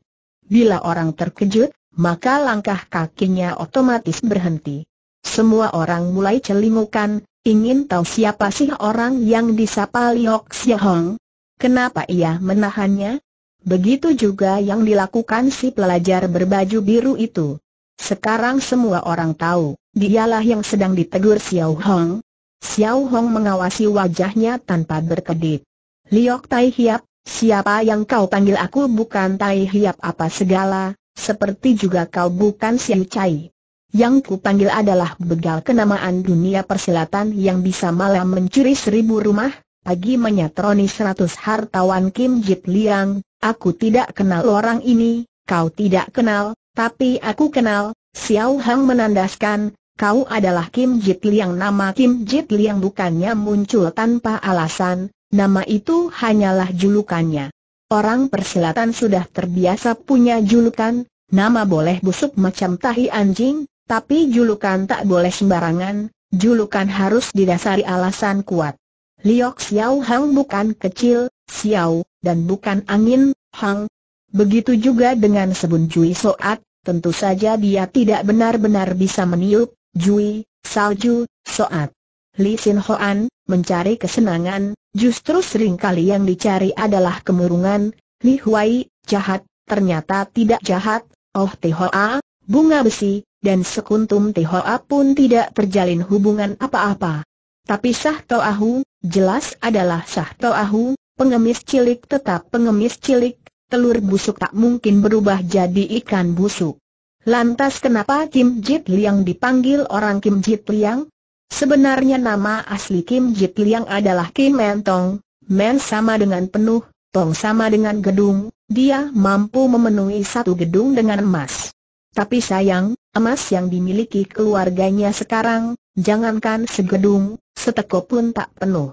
Bila orang terkejut, maka langkah kakinya otomatis berhenti. Semua orang mulai celingukan, ingin tahu siapa sih orang yang disapa Liok Hong? Kenapa ia menahannya? Begitu juga yang dilakukan si pelajar berbaju biru itu. Sekarang semua orang tahu, dialah yang sedang ditegur Xiao Hong. Xiao Hong mengawasi wajahnya tanpa berkedip. Liok Tai Hiap Siapa yang kau panggil aku bukan Tai Hiap apa segala, seperti juga kau bukan Siu Chai. Yang ku panggil adalah begal kenamaan dunia persilatan yang bisa malam mencuri seribu rumah, pagi menyatroni seratus hartawan Kim Jip Liang, aku tidak kenal orang ini, kau tidak kenal, tapi aku kenal, Xiao Hang menandaskan, kau adalah Kim Jip Liang nama Kim Jip Liang bukannya muncul tanpa alasan, Nama itu hanyalah julukannya. Orang persilatan sudah terbiasa punya julukan, nama boleh busuk macam tahi anjing, tapi julukan tak boleh sembarangan, julukan harus didasari alasan kuat. Liok Xiao Hang bukan kecil, Xiao, dan bukan angin, Hang. Begitu juga dengan sebun Jui Soat, tentu saja dia tidak benar-benar bisa meniup, Jui, Salju, Soat. Li Sin Hoan, mencari kesenangan, justru sering kali yang dicari adalah kemurungan, Li Huai, jahat, ternyata tidak jahat, Oh Tihoa, bunga besi, dan sekuntum Tihoa pun tidak terjalin hubungan apa-apa. Tapi Sah Toahu, jelas adalah Sah Toahu, pengemis cilik tetap pengemis cilik, telur busuk tak mungkin berubah jadi ikan busuk. Lantas kenapa Kim Jit Liang dipanggil orang Kim Jit Liang? Sebenarnya nama asli Kim Jit Liang adalah Kim Mentong, Men sama dengan penuh, Tong sama dengan gedung, dia mampu memenuhi satu gedung dengan emas. Tapi sayang, emas yang dimiliki keluarganya sekarang, jangankan segedung, seteko pun tak penuh.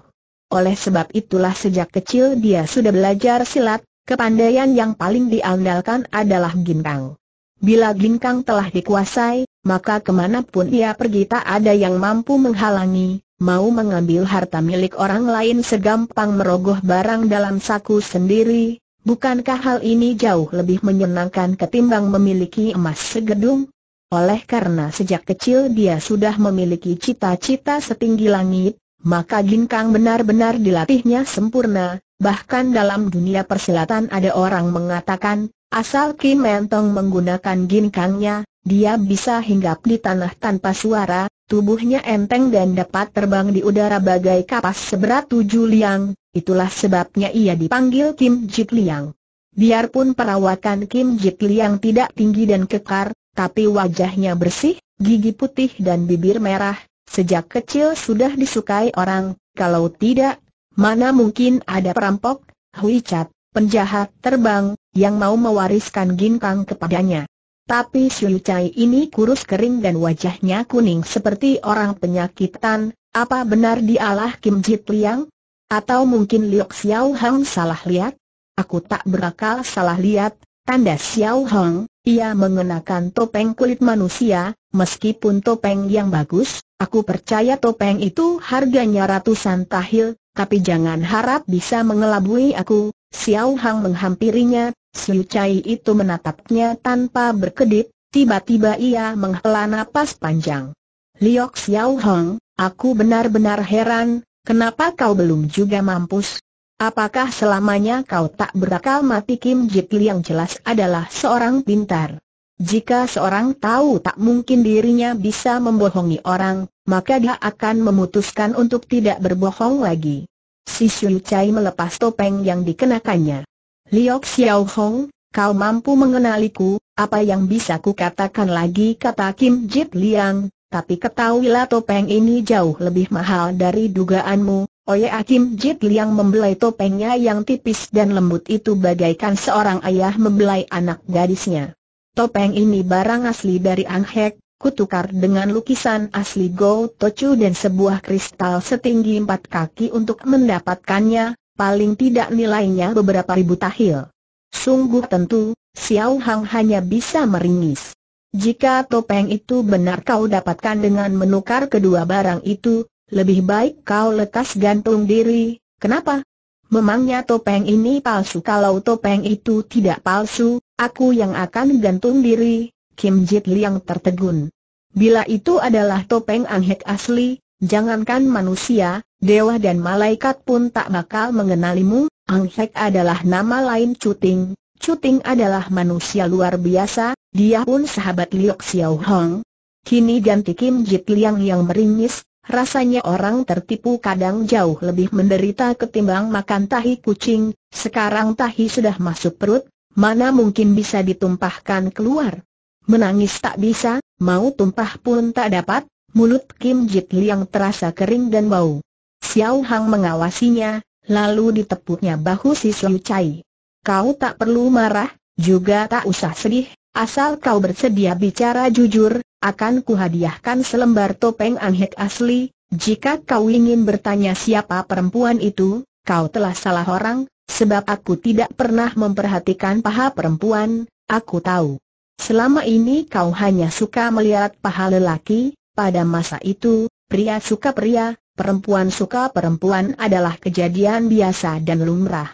Oleh sebab itulah sejak kecil dia sudah belajar silat, kepandaian yang paling diandalkan adalah ginkang. Bila ginkang telah dikuasai, maka kemanapun ia pergi tak ada yang mampu menghalangi, mau mengambil harta milik orang lain segampang merogoh barang dalam saku sendiri, bukankah hal ini jauh lebih menyenangkan ketimbang memiliki emas segedung? Oleh karena sejak kecil dia sudah memiliki cita-cita setinggi langit, maka Ginkang benar-benar dilatihnya sempurna, bahkan dalam dunia persilatan ada orang mengatakan, Asal Kim Mentong menggunakan ginkangnya, dia bisa hinggap di tanah tanpa suara, tubuhnya enteng dan dapat terbang di udara bagai kapas seberat tujuh liang, itulah sebabnya ia dipanggil Kim Jit Liang. Biarpun perawakan Kim Jit Liang tidak tinggi dan kekar, tapi wajahnya bersih, gigi putih dan bibir merah, sejak kecil sudah disukai orang, kalau tidak, mana mungkin ada perampok, Hui Chat penjahat terbang, yang mau mewariskan ginkang kepadanya. Tapi Siu Chai ini kurus kering dan wajahnya kuning seperti orang penyakitan, apa benar dialah Kim Jit Liang? Atau mungkin Liok Xiao Hang salah lihat? Aku tak berakal salah lihat, tanda Xiao Hang, ia mengenakan topeng kulit manusia, meskipun topeng yang bagus, aku percaya topeng itu harganya ratusan tahil, tapi jangan harap bisa mengelabui aku, Xiao Hang menghampirinya, Siu Chai itu menatapnya tanpa berkedip, tiba-tiba ia menghela napas panjang. Liok Xiao Hang, aku benar-benar heran, kenapa kau belum juga mampus? Apakah selamanya kau tak berakal mati Kim Jit Li yang jelas adalah seorang pintar? Jika seorang tahu tak mungkin dirinya bisa membohongi orang, maka dia akan memutuskan untuk tidak berbohong lagi. Si Sun Chai melepas topeng yang dikenakannya. Liok Xiao Hong, kau mampu mengenaliku, apa yang bisa ku katakan lagi kata Kim Jit Liang, tapi ketahuilah topeng ini jauh lebih mahal dari dugaanmu. Oye Kim Jit Liang membelai topengnya yang tipis dan lembut itu bagaikan seorang ayah membelai anak gadisnya. Topeng ini barang asli dari Anghek kutukar dengan lukisan asli Go Tochu dan sebuah kristal setinggi empat kaki untuk mendapatkannya, paling tidak nilainya beberapa ribu tahil. Sungguh tentu, Xiao Hang hanya bisa meringis. Jika topeng itu benar kau dapatkan dengan menukar kedua barang itu, lebih baik kau lekas gantung diri, kenapa? Memangnya topeng ini palsu kalau topeng itu tidak palsu, aku yang akan gantung diri, Kim Jit Liang tertegun. Bila itu adalah topeng anghek asli, jangankan manusia, dewa dan malaikat pun tak bakal mengenalimu, anghek adalah nama lain cuting, cuting adalah manusia luar biasa, dia pun sahabat Liok Xiao Hong. Kini ganti Kim Jit Liang yang meringis, rasanya orang tertipu kadang jauh lebih menderita ketimbang makan tahi kucing, sekarang tahi sudah masuk perut, mana mungkin bisa ditumpahkan keluar. Menangis tak bisa, Mau tumpah pun tak dapat, mulut Kim Jit Liang terasa kering dan bau. Xiao Hang mengawasinya, lalu ditepuknya bahu si Siu Chai. Kau tak perlu marah, juga tak usah sedih, asal kau bersedia bicara jujur, akan kuhadiahkan selembar topeng anghek asli, jika kau ingin bertanya siapa perempuan itu, kau telah salah orang, sebab aku tidak pernah memperhatikan paha perempuan, aku tahu. Selama ini kau hanya suka melihat paha lelaki, pada masa itu, pria suka pria, perempuan suka perempuan adalah kejadian biasa dan lumrah.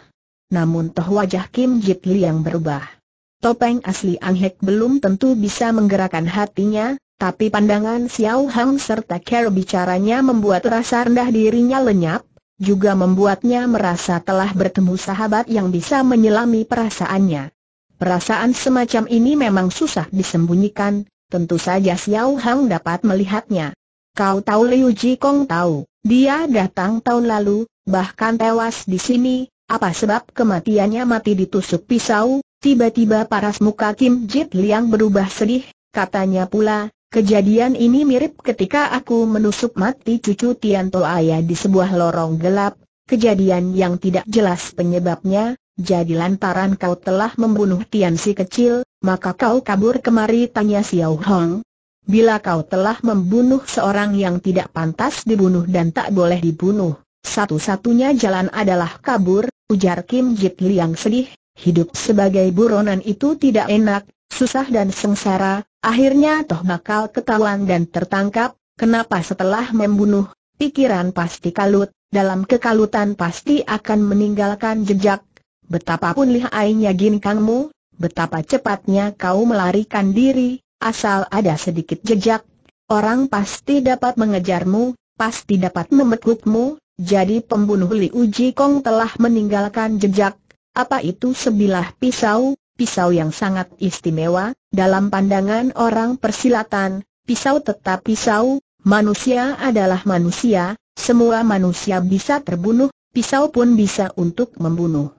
Namun toh wajah Kim Jit yang berubah. Topeng asli Ang Hek belum tentu bisa menggerakkan hatinya, tapi pandangan Xiao Hang serta cara bicaranya membuat rasa rendah dirinya lenyap, juga membuatnya merasa telah bertemu sahabat yang bisa menyelami perasaannya. Perasaan semacam ini memang susah disembunyikan, tentu saja Xiao Hang dapat melihatnya. Kau tahu Liu Jikong tahu, dia datang tahun lalu, bahkan tewas di sini, apa sebab kematiannya mati ditusuk pisau, tiba-tiba paras muka Kim Jit Liang berubah sedih, katanya pula, kejadian ini mirip ketika aku menusuk mati cucu Tian Tianto Ayah di sebuah lorong gelap, kejadian yang tidak jelas penyebabnya, jadi lantaran kau telah membunuh Tian Si kecil, maka kau kabur kemari tanya Xiao Hong. Bila kau telah membunuh seorang yang tidak pantas dibunuh dan tak boleh dibunuh, satu-satunya jalan adalah kabur, ujar Kim Jit Liang sedih, hidup sebagai buronan itu tidak enak, susah dan sengsara, akhirnya toh bakal ketahuan dan tertangkap, kenapa setelah membunuh, pikiran pasti kalut, dalam kekalutan pasti akan meninggalkan jejak, betapapun lihainya ginkangmu, betapa cepatnya kau melarikan diri, asal ada sedikit jejak, orang pasti dapat mengejarmu, pasti dapat memekukmu. jadi pembunuh Li Uji Kong telah meninggalkan jejak, apa itu sebilah pisau, pisau yang sangat istimewa, dalam pandangan orang persilatan, pisau tetap pisau, manusia adalah manusia, semua manusia bisa terbunuh, pisau pun bisa untuk membunuh.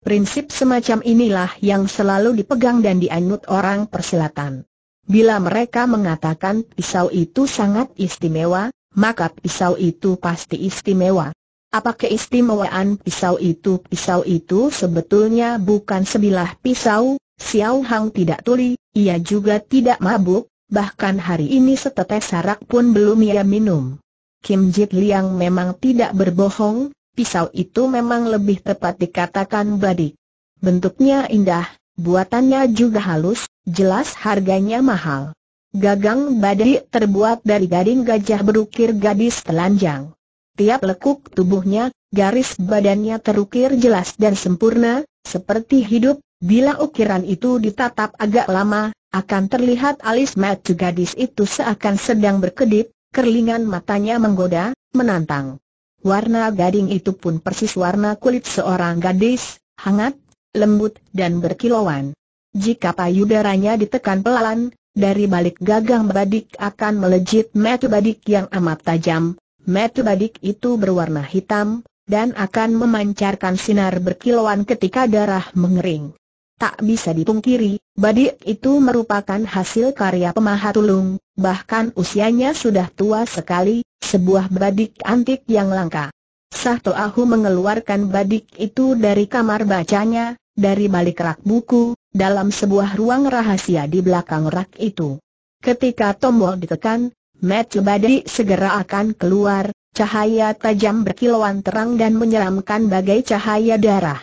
Prinsip semacam inilah yang selalu dipegang dan dianut orang persilatan. Bila mereka mengatakan pisau itu sangat istimewa, maka pisau itu pasti istimewa. Apa keistimewaan pisau itu? Pisau itu sebetulnya bukan sebilah pisau, Xiao Hang tidak tuli, ia juga tidak mabuk, bahkan hari ini setetes sarak pun belum ia minum. Kim Jit Liang memang tidak berbohong, Pisau itu memang lebih tepat dikatakan badik. Bentuknya indah, buatannya juga halus, jelas harganya mahal. Gagang badik terbuat dari gading gajah berukir gadis telanjang. Tiap lekuk tubuhnya, garis badannya terukir jelas dan sempurna, seperti hidup, bila ukiran itu ditatap agak lama, akan terlihat alis mata gadis itu seakan sedang berkedip, kerlingan matanya menggoda, menantang. Warna gading itu pun persis warna kulit seorang gadis, hangat, lembut dan berkilauan. Jika payudaranya ditekan pelan, dari balik gagang badik akan melejit metu badik yang amat tajam. Metu badik itu berwarna hitam, dan akan memancarkan sinar berkilauan ketika darah mengering. Tak bisa dipungkiri, badik itu merupakan hasil karya pemahatulung, bahkan usianya sudah tua sekali, sebuah badik antik yang langka. Sahto Ahu mengeluarkan badik itu dari kamar bacanya, dari balik rak buku, dalam sebuah ruang rahasia di belakang rak itu. Ketika tombol ditekan, Matthew Badik segera akan keluar, cahaya tajam berkilauan terang dan menyeramkan bagai cahaya darah.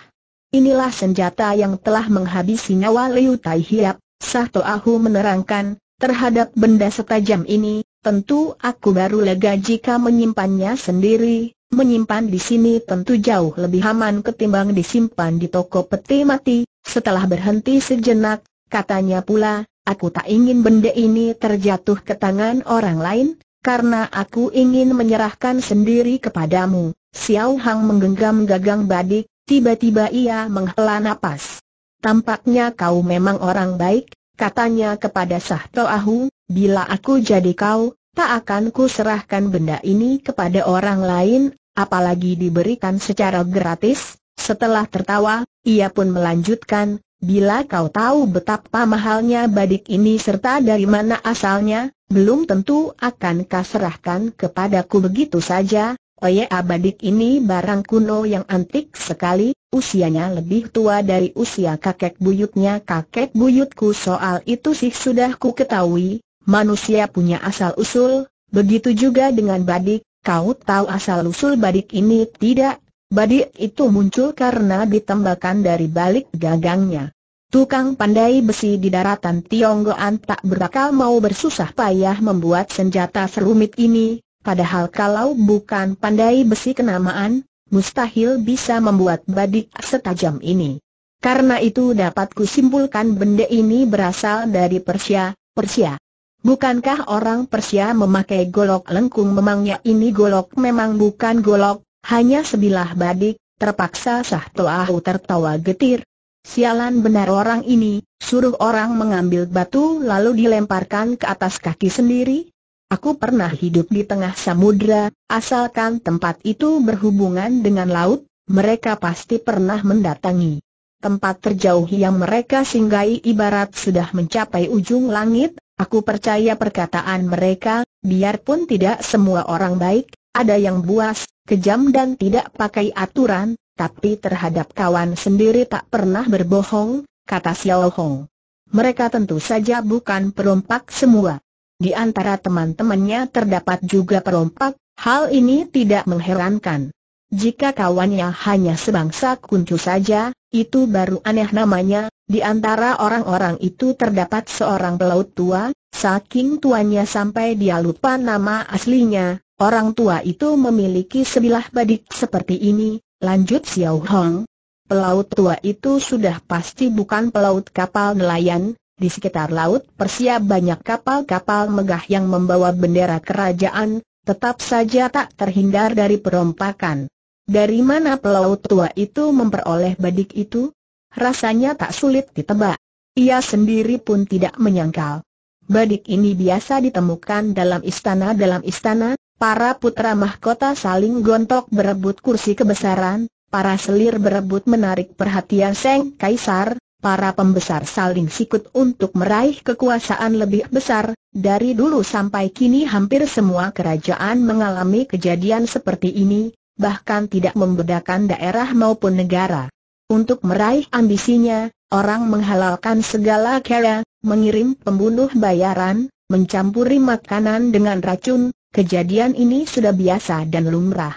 Inilah senjata yang telah menghabisi nyawa Liu Tai Hiap, Sahto Ahu menerangkan, terhadap benda setajam ini, tentu aku baru lega jika menyimpannya sendiri, menyimpan di sini tentu jauh lebih aman ketimbang disimpan di toko peti mati, setelah berhenti sejenak, katanya pula, aku tak ingin benda ini terjatuh ke tangan orang lain, karena aku ingin menyerahkan sendiri kepadamu. Xiao Hang menggenggam gagang badik, Tiba-tiba ia menghela napas. Tampaknya kau memang orang baik, katanya kepada Sahto Ahu, bila aku jadi kau, tak akan ku serahkan benda ini kepada orang lain, apalagi diberikan secara gratis. Setelah tertawa, ia pun melanjutkan, bila kau tahu betapa mahalnya badik ini serta dari mana asalnya, belum tentu akan kau serahkan kepadaku begitu saja, Oye oh ya, Abadik ini barang kuno yang antik sekali, usianya lebih tua dari usia kakek buyutnya kakek buyutku soal itu sih sudah ku ketahui, manusia punya asal-usul, begitu juga dengan Badik, kau tahu asal-usul Badik ini tidak? Badik itu muncul karena ditembakan dari balik gagangnya. Tukang pandai besi di daratan Tionggoan tak berakal mau bersusah payah membuat senjata serumit ini, Padahal kalau bukan pandai besi kenamaan, mustahil bisa membuat badik setajam ini. Karena itu dapat kusimpulkan benda ini berasal dari Persia, Persia. Bukankah orang Persia memakai golok lengkung memangnya ini golok memang bukan golok, hanya sebilah badik, terpaksa sah Toahu tertawa getir. Sialan benar orang ini, suruh orang mengambil batu lalu dilemparkan ke atas kaki sendiri, Aku pernah hidup di tengah samudra, asalkan tempat itu berhubungan dengan laut, mereka pasti pernah mendatangi. Tempat terjauh yang mereka singgahi ibarat sudah mencapai ujung langit, aku percaya perkataan mereka, biarpun tidak semua orang baik, ada yang buas, kejam dan tidak pakai aturan, tapi terhadap kawan sendiri tak pernah berbohong, kata Xiao Hong. Mereka tentu saja bukan perompak semua. Di antara teman-temannya terdapat juga perompak, hal ini tidak mengherankan. Jika kawannya hanya sebangsa kuncu saja, itu baru aneh namanya, di antara orang-orang itu terdapat seorang pelaut tua, saking tuanya sampai dia lupa nama aslinya, orang tua itu memiliki sebilah badik seperti ini, lanjut Xiao Hong. Pelaut tua itu sudah pasti bukan pelaut kapal nelayan, di sekitar laut Persia banyak kapal-kapal megah yang membawa bendera kerajaan, tetap saja tak terhindar dari perompakan. Dari mana pelaut tua itu memperoleh badik itu? Rasanya tak sulit ditebak. Ia sendiri pun tidak menyangkal. Badik ini biasa ditemukan dalam istana-dalam istana, para putra mahkota saling gontok berebut kursi kebesaran, para selir berebut menarik perhatian Seng Kaisar, para pembesar saling sikut untuk meraih kekuasaan lebih besar, dari dulu sampai kini hampir semua kerajaan mengalami kejadian seperti ini, bahkan tidak membedakan daerah maupun negara. Untuk meraih ambisinya, orang menghalalkan segala cara, mengirim pembunuh bayaran, mencampuri makanan dengan racun, kejadian ini sudah biasa dan lumrah.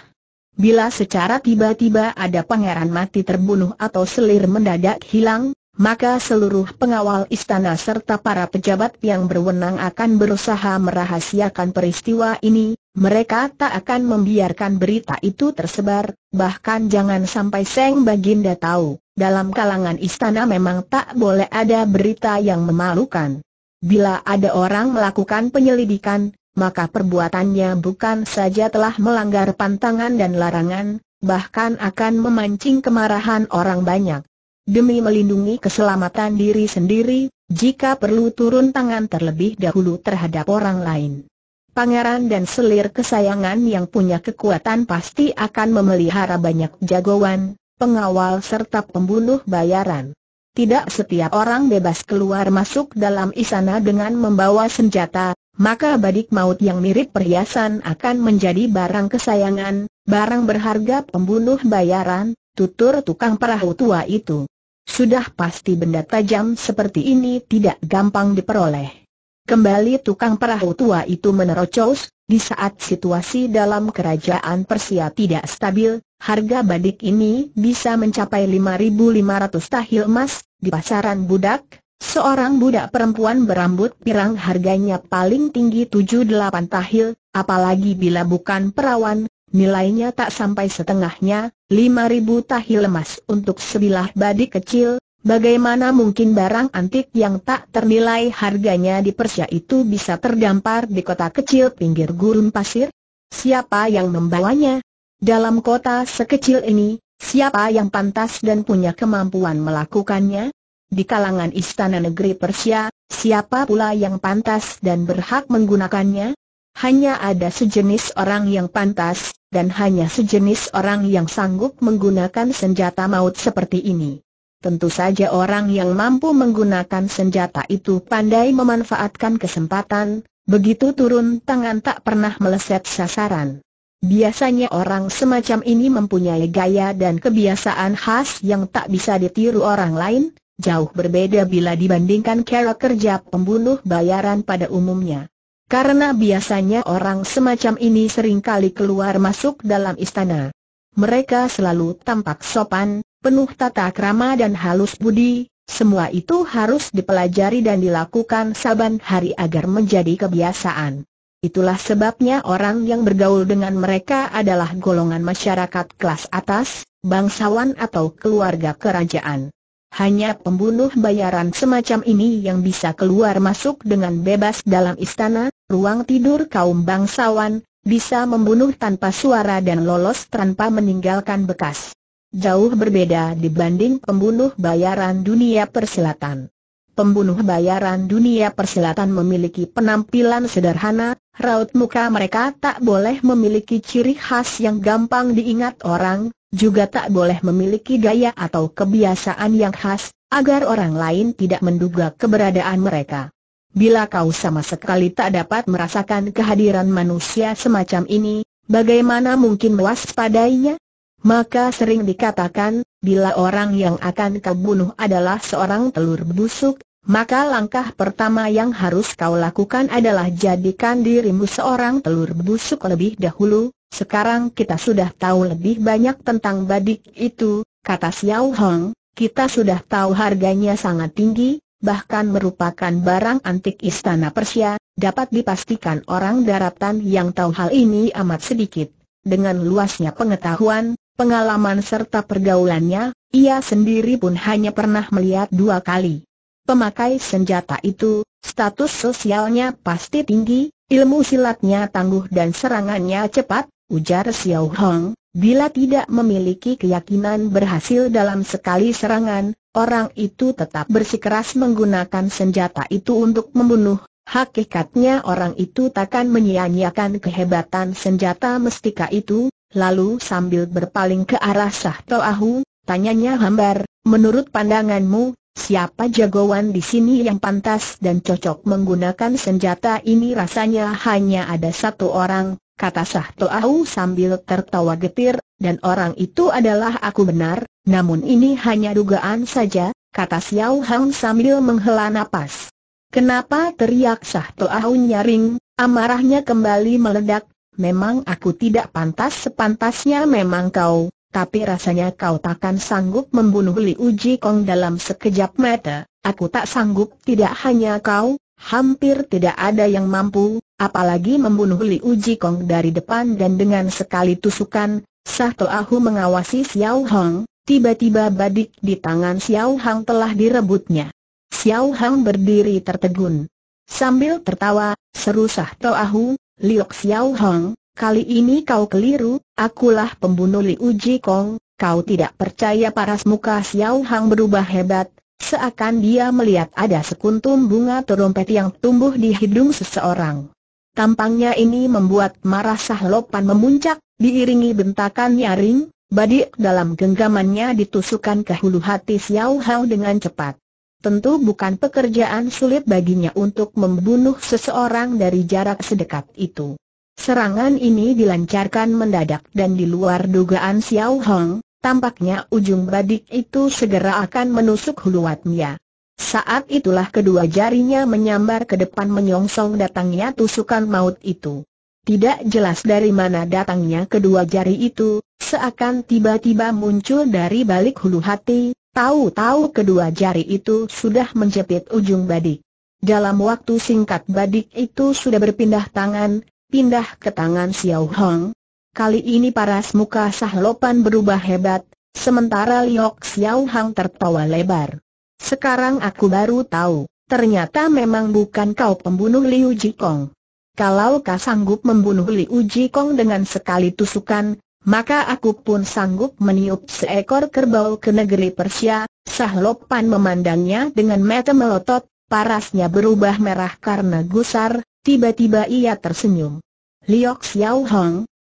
Bila secara tiba-tiba ada pangeran mati terbunuh atau selir mendadak hilang, maka seluruh pengawal istana serta para pejabat yang berwenang akan berusaha merahasiakan peristiwa ini, mereka tak akan membiarkan berita itu tersebar, bahkan jangan sampai Seng Baginda tahu, dalam kalangan istana memang tak boleh ada berita yang memalukan. Bila ada orang melakukan penyelidikan, maka perbuatannya bukan saja telah melanggar pantangan dan larangan, bahkan akan memancing kemarahan orang banyak. Demi melindungi keselamatan diri sendiri, jika perlu turun tangan terlebih dahulu terhadap orang lain. Pangeran dan selir kesayangan yang punya kekuatan pasti akan memelihara banyak jagoan, pengawal serta pembunuh bayaran. Tidak setiap orang bebas keluar masuk dalam istana dengan membawa senjata, maka badik maut yang mirip perhiasan akan menjadi barang kesayangan, barang berharga pembunuh bayaran, tutur tukang perahu tua itu. Sudah pasti benda tajam seperti ini tidak gampang diperoleh. Kembali tukang perahu tua itu menerocos, di saat situasi dalam kerajaan Persia tidak stabil, harga badik ini bisa mencapai 5.500 tahil emas, di pasaran budak, seorang budak perempuan berambut pirang harganya paling tinggi 7-8 tahil, apalagi bila bukan perawan, nilainya tak sampai setengahnya, 5000 tahil emas untuk sebilah badi kecil, bagaimana mungkin barang antik yang tak ternilai harganya di Persia itu bisa terdampar di kota kecil pinggir gurun pasir? Siapa yang membawanya? Dalam kota sekecil ini, siapa yang pantas dan punya kemampuan melakukannya? Di kalangan istana negeri Persia, siapa pula yang pantas dan berhak menggunakannya? Hanya ada sejenis orang yang pantas, dan hanya sejenis orang yang sanggup menggunakan senjata maut seperti ini. Tentu saja orang yang mampu menggunakan senjata itu pandai memanfaatkan kesempatan, begitu turun tangan tak pernah meleset sasaran. Biasanya orang semacam ini mempunyai gaya dan kebiasaan khas yang tak bisa ditiru orang lain, jauh berbeda bila dibandingkan cara kerja pembunuh bayaran pada umumnya. Karena biasanya orang semacam ini seringkali keluar masuk dalam istana. Mereka selalu tampak sopan, penuh tata krama dan halus budi, semua itu harus dipelajari dan dilakukan saban hari agar menjadi kebiasaan. Itulah sebabnya orang yang bergaul dengan mereka adalah golongan masyarakat kelas atas, bangsawan atau keluarga kerajaan. Hanya pembunuh bayaran semacam ini yang bisa keluar masuk dengan bebas dalam istana, ruang tidur kaum bangsawan, bisa membunuh tanpa suara dan lolos tanpa meninggalkan bekas. Jauh berbeda dibanding pembunuh bayaran dunia persilatan. Pembunuh bayaran dunia persilatan memiliki penampilan sederhana, raut muka mereka tak boleh memiliki ciri khas yang gampang diingat orang, juga tak boleh memiliki gaya atau kebiasaan yang khas, agar orang lain tidak menduga keberadaan mereka. Bila kau sama sekali tak dapat merasakan kehadiran manusia semacam ini, bagaimana mungkin waspadainya? Maka sering dikatakan, bila orang yang akan kau bunuh adalah seorang telur busuk, maka langkah pertama yang harus kau lakukan adalah jadikan dirimu seorang telur busuk lebih dahulu. Sekarang kita sudah tahu lebih banyak tentang badik itu, kata Xiao Hong, kita sudah tahu harganya sangat tinggi, bahkan merupakan barang antik istana Persia, dapat dipastikan orang daratan yang tahu hal ini amat sedikit. Dengan luasnya pengetahuan, pengalaman serta pergaulannya, ia sendiri pun hanya pernah melihat dua kali. Pemakai senjata itu, status sosialnya pasti tinggi, ilmu silatnya tangguh dan serangannya cepat, ujar Xiao Hong, Bila tidak memiliki keyakinan berhasil dalam sekali serangan, orang itu tetap bersikeras menggunakan senjata itu untuk membunuh. Hakikatnya orang itu takkan menyia-nyiakan kehebatan senjata mestika itu, lalu sambil berpaling ke arah Sahtoahu, tanyanya hambar, menurut pandanganmu, siapa jagoan di sini yang pantas dan cocok menggunakan senjata ini rasanya hanya ada satu orang, kata Sah Au sambil tertawa getir, dan orang itu adalah aku benar, namun ini hanya dugaan saja, kata Xiao Hang sambil menghela napas. Kenapa teriak Sah Au nyaring, amarahnya kembali meledak, memang aku tidak pantas sepantasnya memang kau, tapi rasanya kau takkan sanggup membunuh Li Uji Kong dalam sekejap mata, aku tak sanggup tidak hanya kau, hampir tidak ada yang mampu, apalagi membunuh Li Uji Kong dari depan dan dengan sekali tusukan, Sah To Ahu mengawasi Xiao Hong, tiba-tiba badik di tangan Xiao Hong telah direbutnya. Xiao Hong berdiri tertegun. Sambil tertawa, seru Sah To Ahu, Liok Xiao Hong, kali ini kau keliru, akulah pembunuh Li Uji Kong, kau tidak percaya paras muka Xiao Hong berubah hebat, seakan dia melihat ada sekuntum bunga terompet yang tumbuh di hidung seseorang. Tampangnya ini membuat marah Sahlopan memuncak, diiringi bentakan nyaring, badik dalam genggamannya ditusukan ke hulu hati Xiao Hao dengan cepat. Tentu bukan pekerjaan sulit baginya untuk membunuh seseorang dari jarak sedekat itu. Serangan ini dilancarkan mendadak dan di luar dugaan Xiao Hong, tampaknya ujung badik itu segera akan menusuk huluatnya. Saat itulah kedua jarinya menyambar ke depan menyongsong datangnya tusukan maut itu. Tidak jelas dari mana datangnya kedua jari itu, seakan tiba-tiba muncul dari balik hulu hati, tahu-tahu kedua jari itu sudah menjepit ujung badik. Dalam waktu singkat badik itu sudah berpindah tangan, pindah ke tangan Xiao Hong. Kali ini paras muka Sahlopan berubah hebat, sementara Liok Xiao Hong tertawa lebar. Sekarang aku baru tahu, ternyata memang bukan kau pembunuh Liu Jikong. Kalau kau sanggup membunuh Liu Jikong dengan sekali tusukan, maka aku pun sanggup meniup seekor kerbau ke negeri Persia, Sahlopan memandangnya dengan mata melotot, parasnya berubah merah karena gusar, tiba-tiba ia tersenyum. Liok Xiao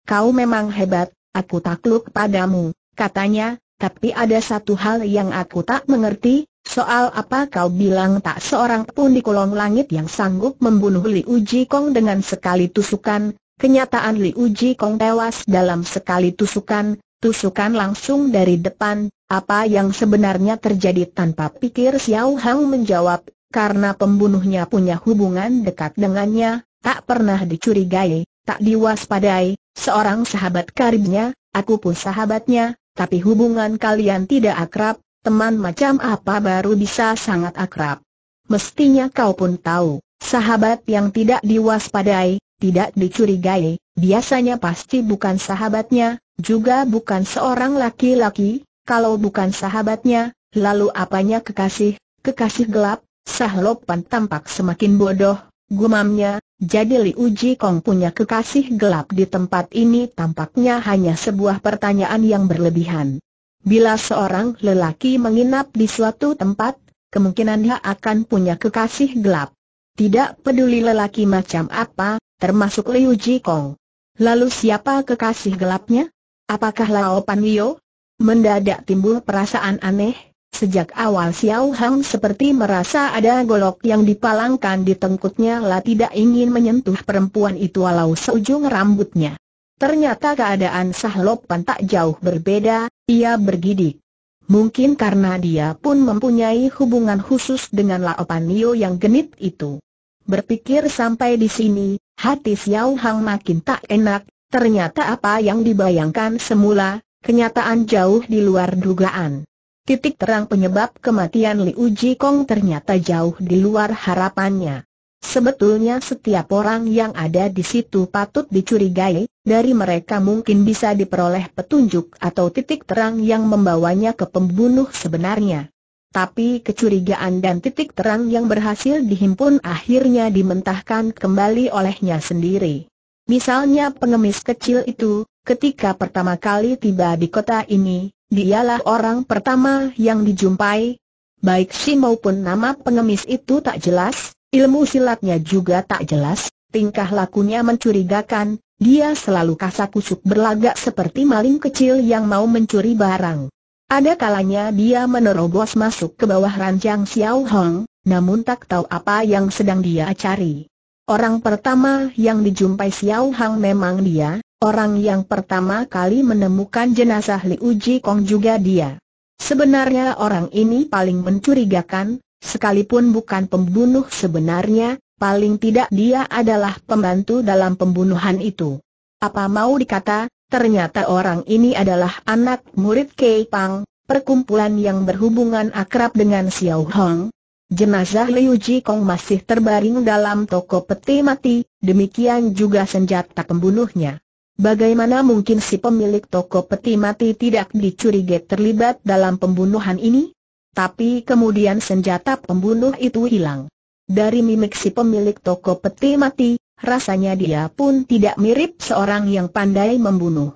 kau memang hebat, aku takluk padamu, katanya, tapi ada satu hal yang aku tak mengerti, soal apa kau bilang tak seorang pun di kolong langit yang sanggup membunuh Li Uji Kong dengan sekali tusukan, kenyataan Li Uji Kong tewas dalam sekali tusukan, tusukan langsung dari depan, apa yang sebenarnya terjadi tanpa pikir Xiao Hang menjawab, karena pembunuhnya punya hubungan dekat dengannya, tak pernah dicurigai, tak diwaspadai, seorang sahabat karibnya, aku pun sahabatnya, tapi hubungan kalian tidak akrab, teman macam apa baru bisa sangat akrab. Mestinya kau pun tahu, sahabat yang tidak diwaspadai, tidak dicurigai, biasanya pasti bukan sahabatnya, juga bukan seorang laki-laki, kalau bukan sahabatnya, lalu apanya kekasih, kekasih gelap, Sahlopan tampak semakin bodoh, Gumamnya, jadi Liu Jikong punya kekasih gelap di tempat ini tampaknya hanya sebuah pertanyaan yang berlebihan. Bila seorang lelaki menginap di suatu tempat, kemungkinan dia akan punya kekasih gelap. Tidak peduli lelaki macam apa, termasuk Liu Jikong. Lalu siapa kekasih gelapnya? Apakah Lao Panwio? Mendadak timbul perasaan aneh, Sejak awal Xiao Hang seperti merasa ada golok yang dipalangkan di tengkutnya lah tidak ingin menyentuh perempuan itu walau seujung rambutnya. Ternyata keadaan Sahlopan tak jauh berbeda, ia bergidik. Mungkin karena dia pun mempunyai hubungan khusus dengan Laopanio yang genit itu. Berpikir sampai di sini, hati Xiao Hang makin tak enak, ternyata apa yang dibayangkan semula, kenyataan jauh di luar dugaan titik terang penyebab kematian Liu Jikong ternyata jauh di luar harapannya. Sebetulnya setiap orang yang ada di situ patut dicurigai, dari mereka mungkin bisa diperoleh petunjuk atau titik terang yang membawanya ke pembunuh sebenarnya. Tapi kecurigaan dan titik terang yang berhasil dihimpun akhirnya dimentahkan kembali olehnya sendiri. Misalnya pengemis kecil itu, ketika pertama kali tiba di kota ini, Dialah orang pertama yang dijumpai. Baik si maupun nama pengemis itu tak jelas, ilmu silatnya juga tak jelas, tingkah lakunya mencurigakan, dia selalu kasak kusuk berlagak seperti maling kecil yang mau mencuri barang. Ada kalanya dia menerobos masuk ke bawah ranjang Xiao Hong, namun tak tahu apa yang sedang dia cari. Orang pertama yang dijumpai Xiao Hong memang dia, Orang yang pertama kali menemukan jenazah Liu Uji Kong juga dia. Sebenarnya orang ini paling mencurigakan, sekalipun bukan pembunuh sebenarnya, paling tidak dia adalah pembantu dalam pembunuhan itu. Apa mau dikata, ternyata orang ini adalah anak murid Kei Pang, perkumpulan yang berhubungan akrab dengan Xiao Hong. Jenazah Liu Ji Kong masih terbaring dalam toko peti mati, demikian juga senjata pembunuhnya. Bagaimana mungkin si pemilik toko peti mati tidak dicurigai terlibat dalam pembunuhan ini? Tapi kemudian senjata pembunuh itu hilang. Dari mimik si pemilik toko peti mati, rasanya dia pun tidak mirip seorang yang pandai membunuh.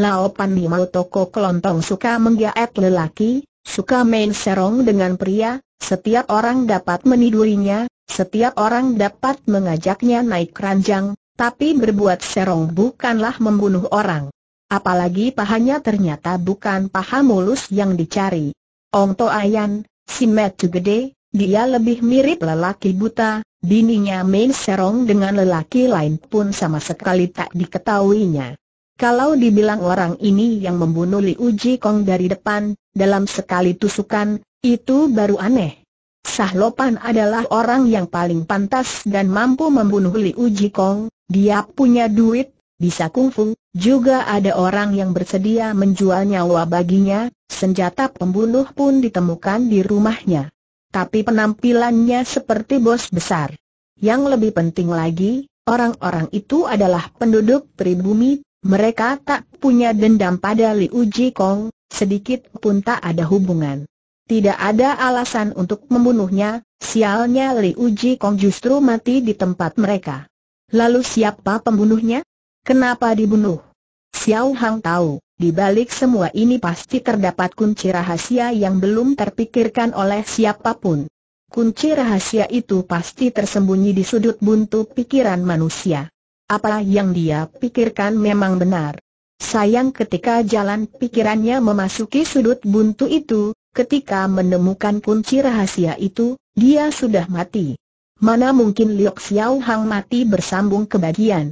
Lao Pan Limau toko kelontong suka menggaet lelaki, suka main serong dengan pria, setiap orang dapat menidurinya, setiap orang dapat mengajaknya naik keranjang, tapi berbuat serong bukanlah membunuh orang. Apalagi pahanya ternyata bukan paha mulus yang dicari. Ong To Ayan, si juga Gede, dia lebih mirip lelaki buta, bininya Main Serong dengan lelaki lain pun sama sekali tak diketahuinya. Kalau dibilang orang ini yang membunuh Li Uji Kong dari depan, dalam sekali tusukan, itu baru aneh. Sah Sahlopan adalah orang yang paling pantas dan mampu membunuh Li Uji Kong, dia punya duit, bisa kungfu, juga ada orang yang bersedia menjual nyawa baginya, senjata pembunuh pun ditemukan di rumahnya. Tapi penampilannya seperti bos besar. Yang lebih penting lagi, orang-orang itu adalah penduduk pribumi, mereka tak punya dendam pada Li Uji Kong, sedikit pun tak ada hubungan. Tidak ada alasan untuk membunuhnya, sialnya Li Uji Kong justru mati di tempat mereka. Lalu siapa pembunuhnya? Kenapa dibunuh? Xiao Hang tahu, di balik semua ini pasti terdapat kunci rahasia yang belum terpikirkan oleh siapapun. Kunci rahasia itu pasti tersembunyi di sudut buntu pikiran manusia. Apa yang dia pikirkan memang benar. Sayang ketika jalan pikirannya memasuki sudut buntu itu, Ketika menemukan kunci rahasia itu, dia sudah mati. Mana mungkin Liok Xiao Hang mati bersambung ke bagian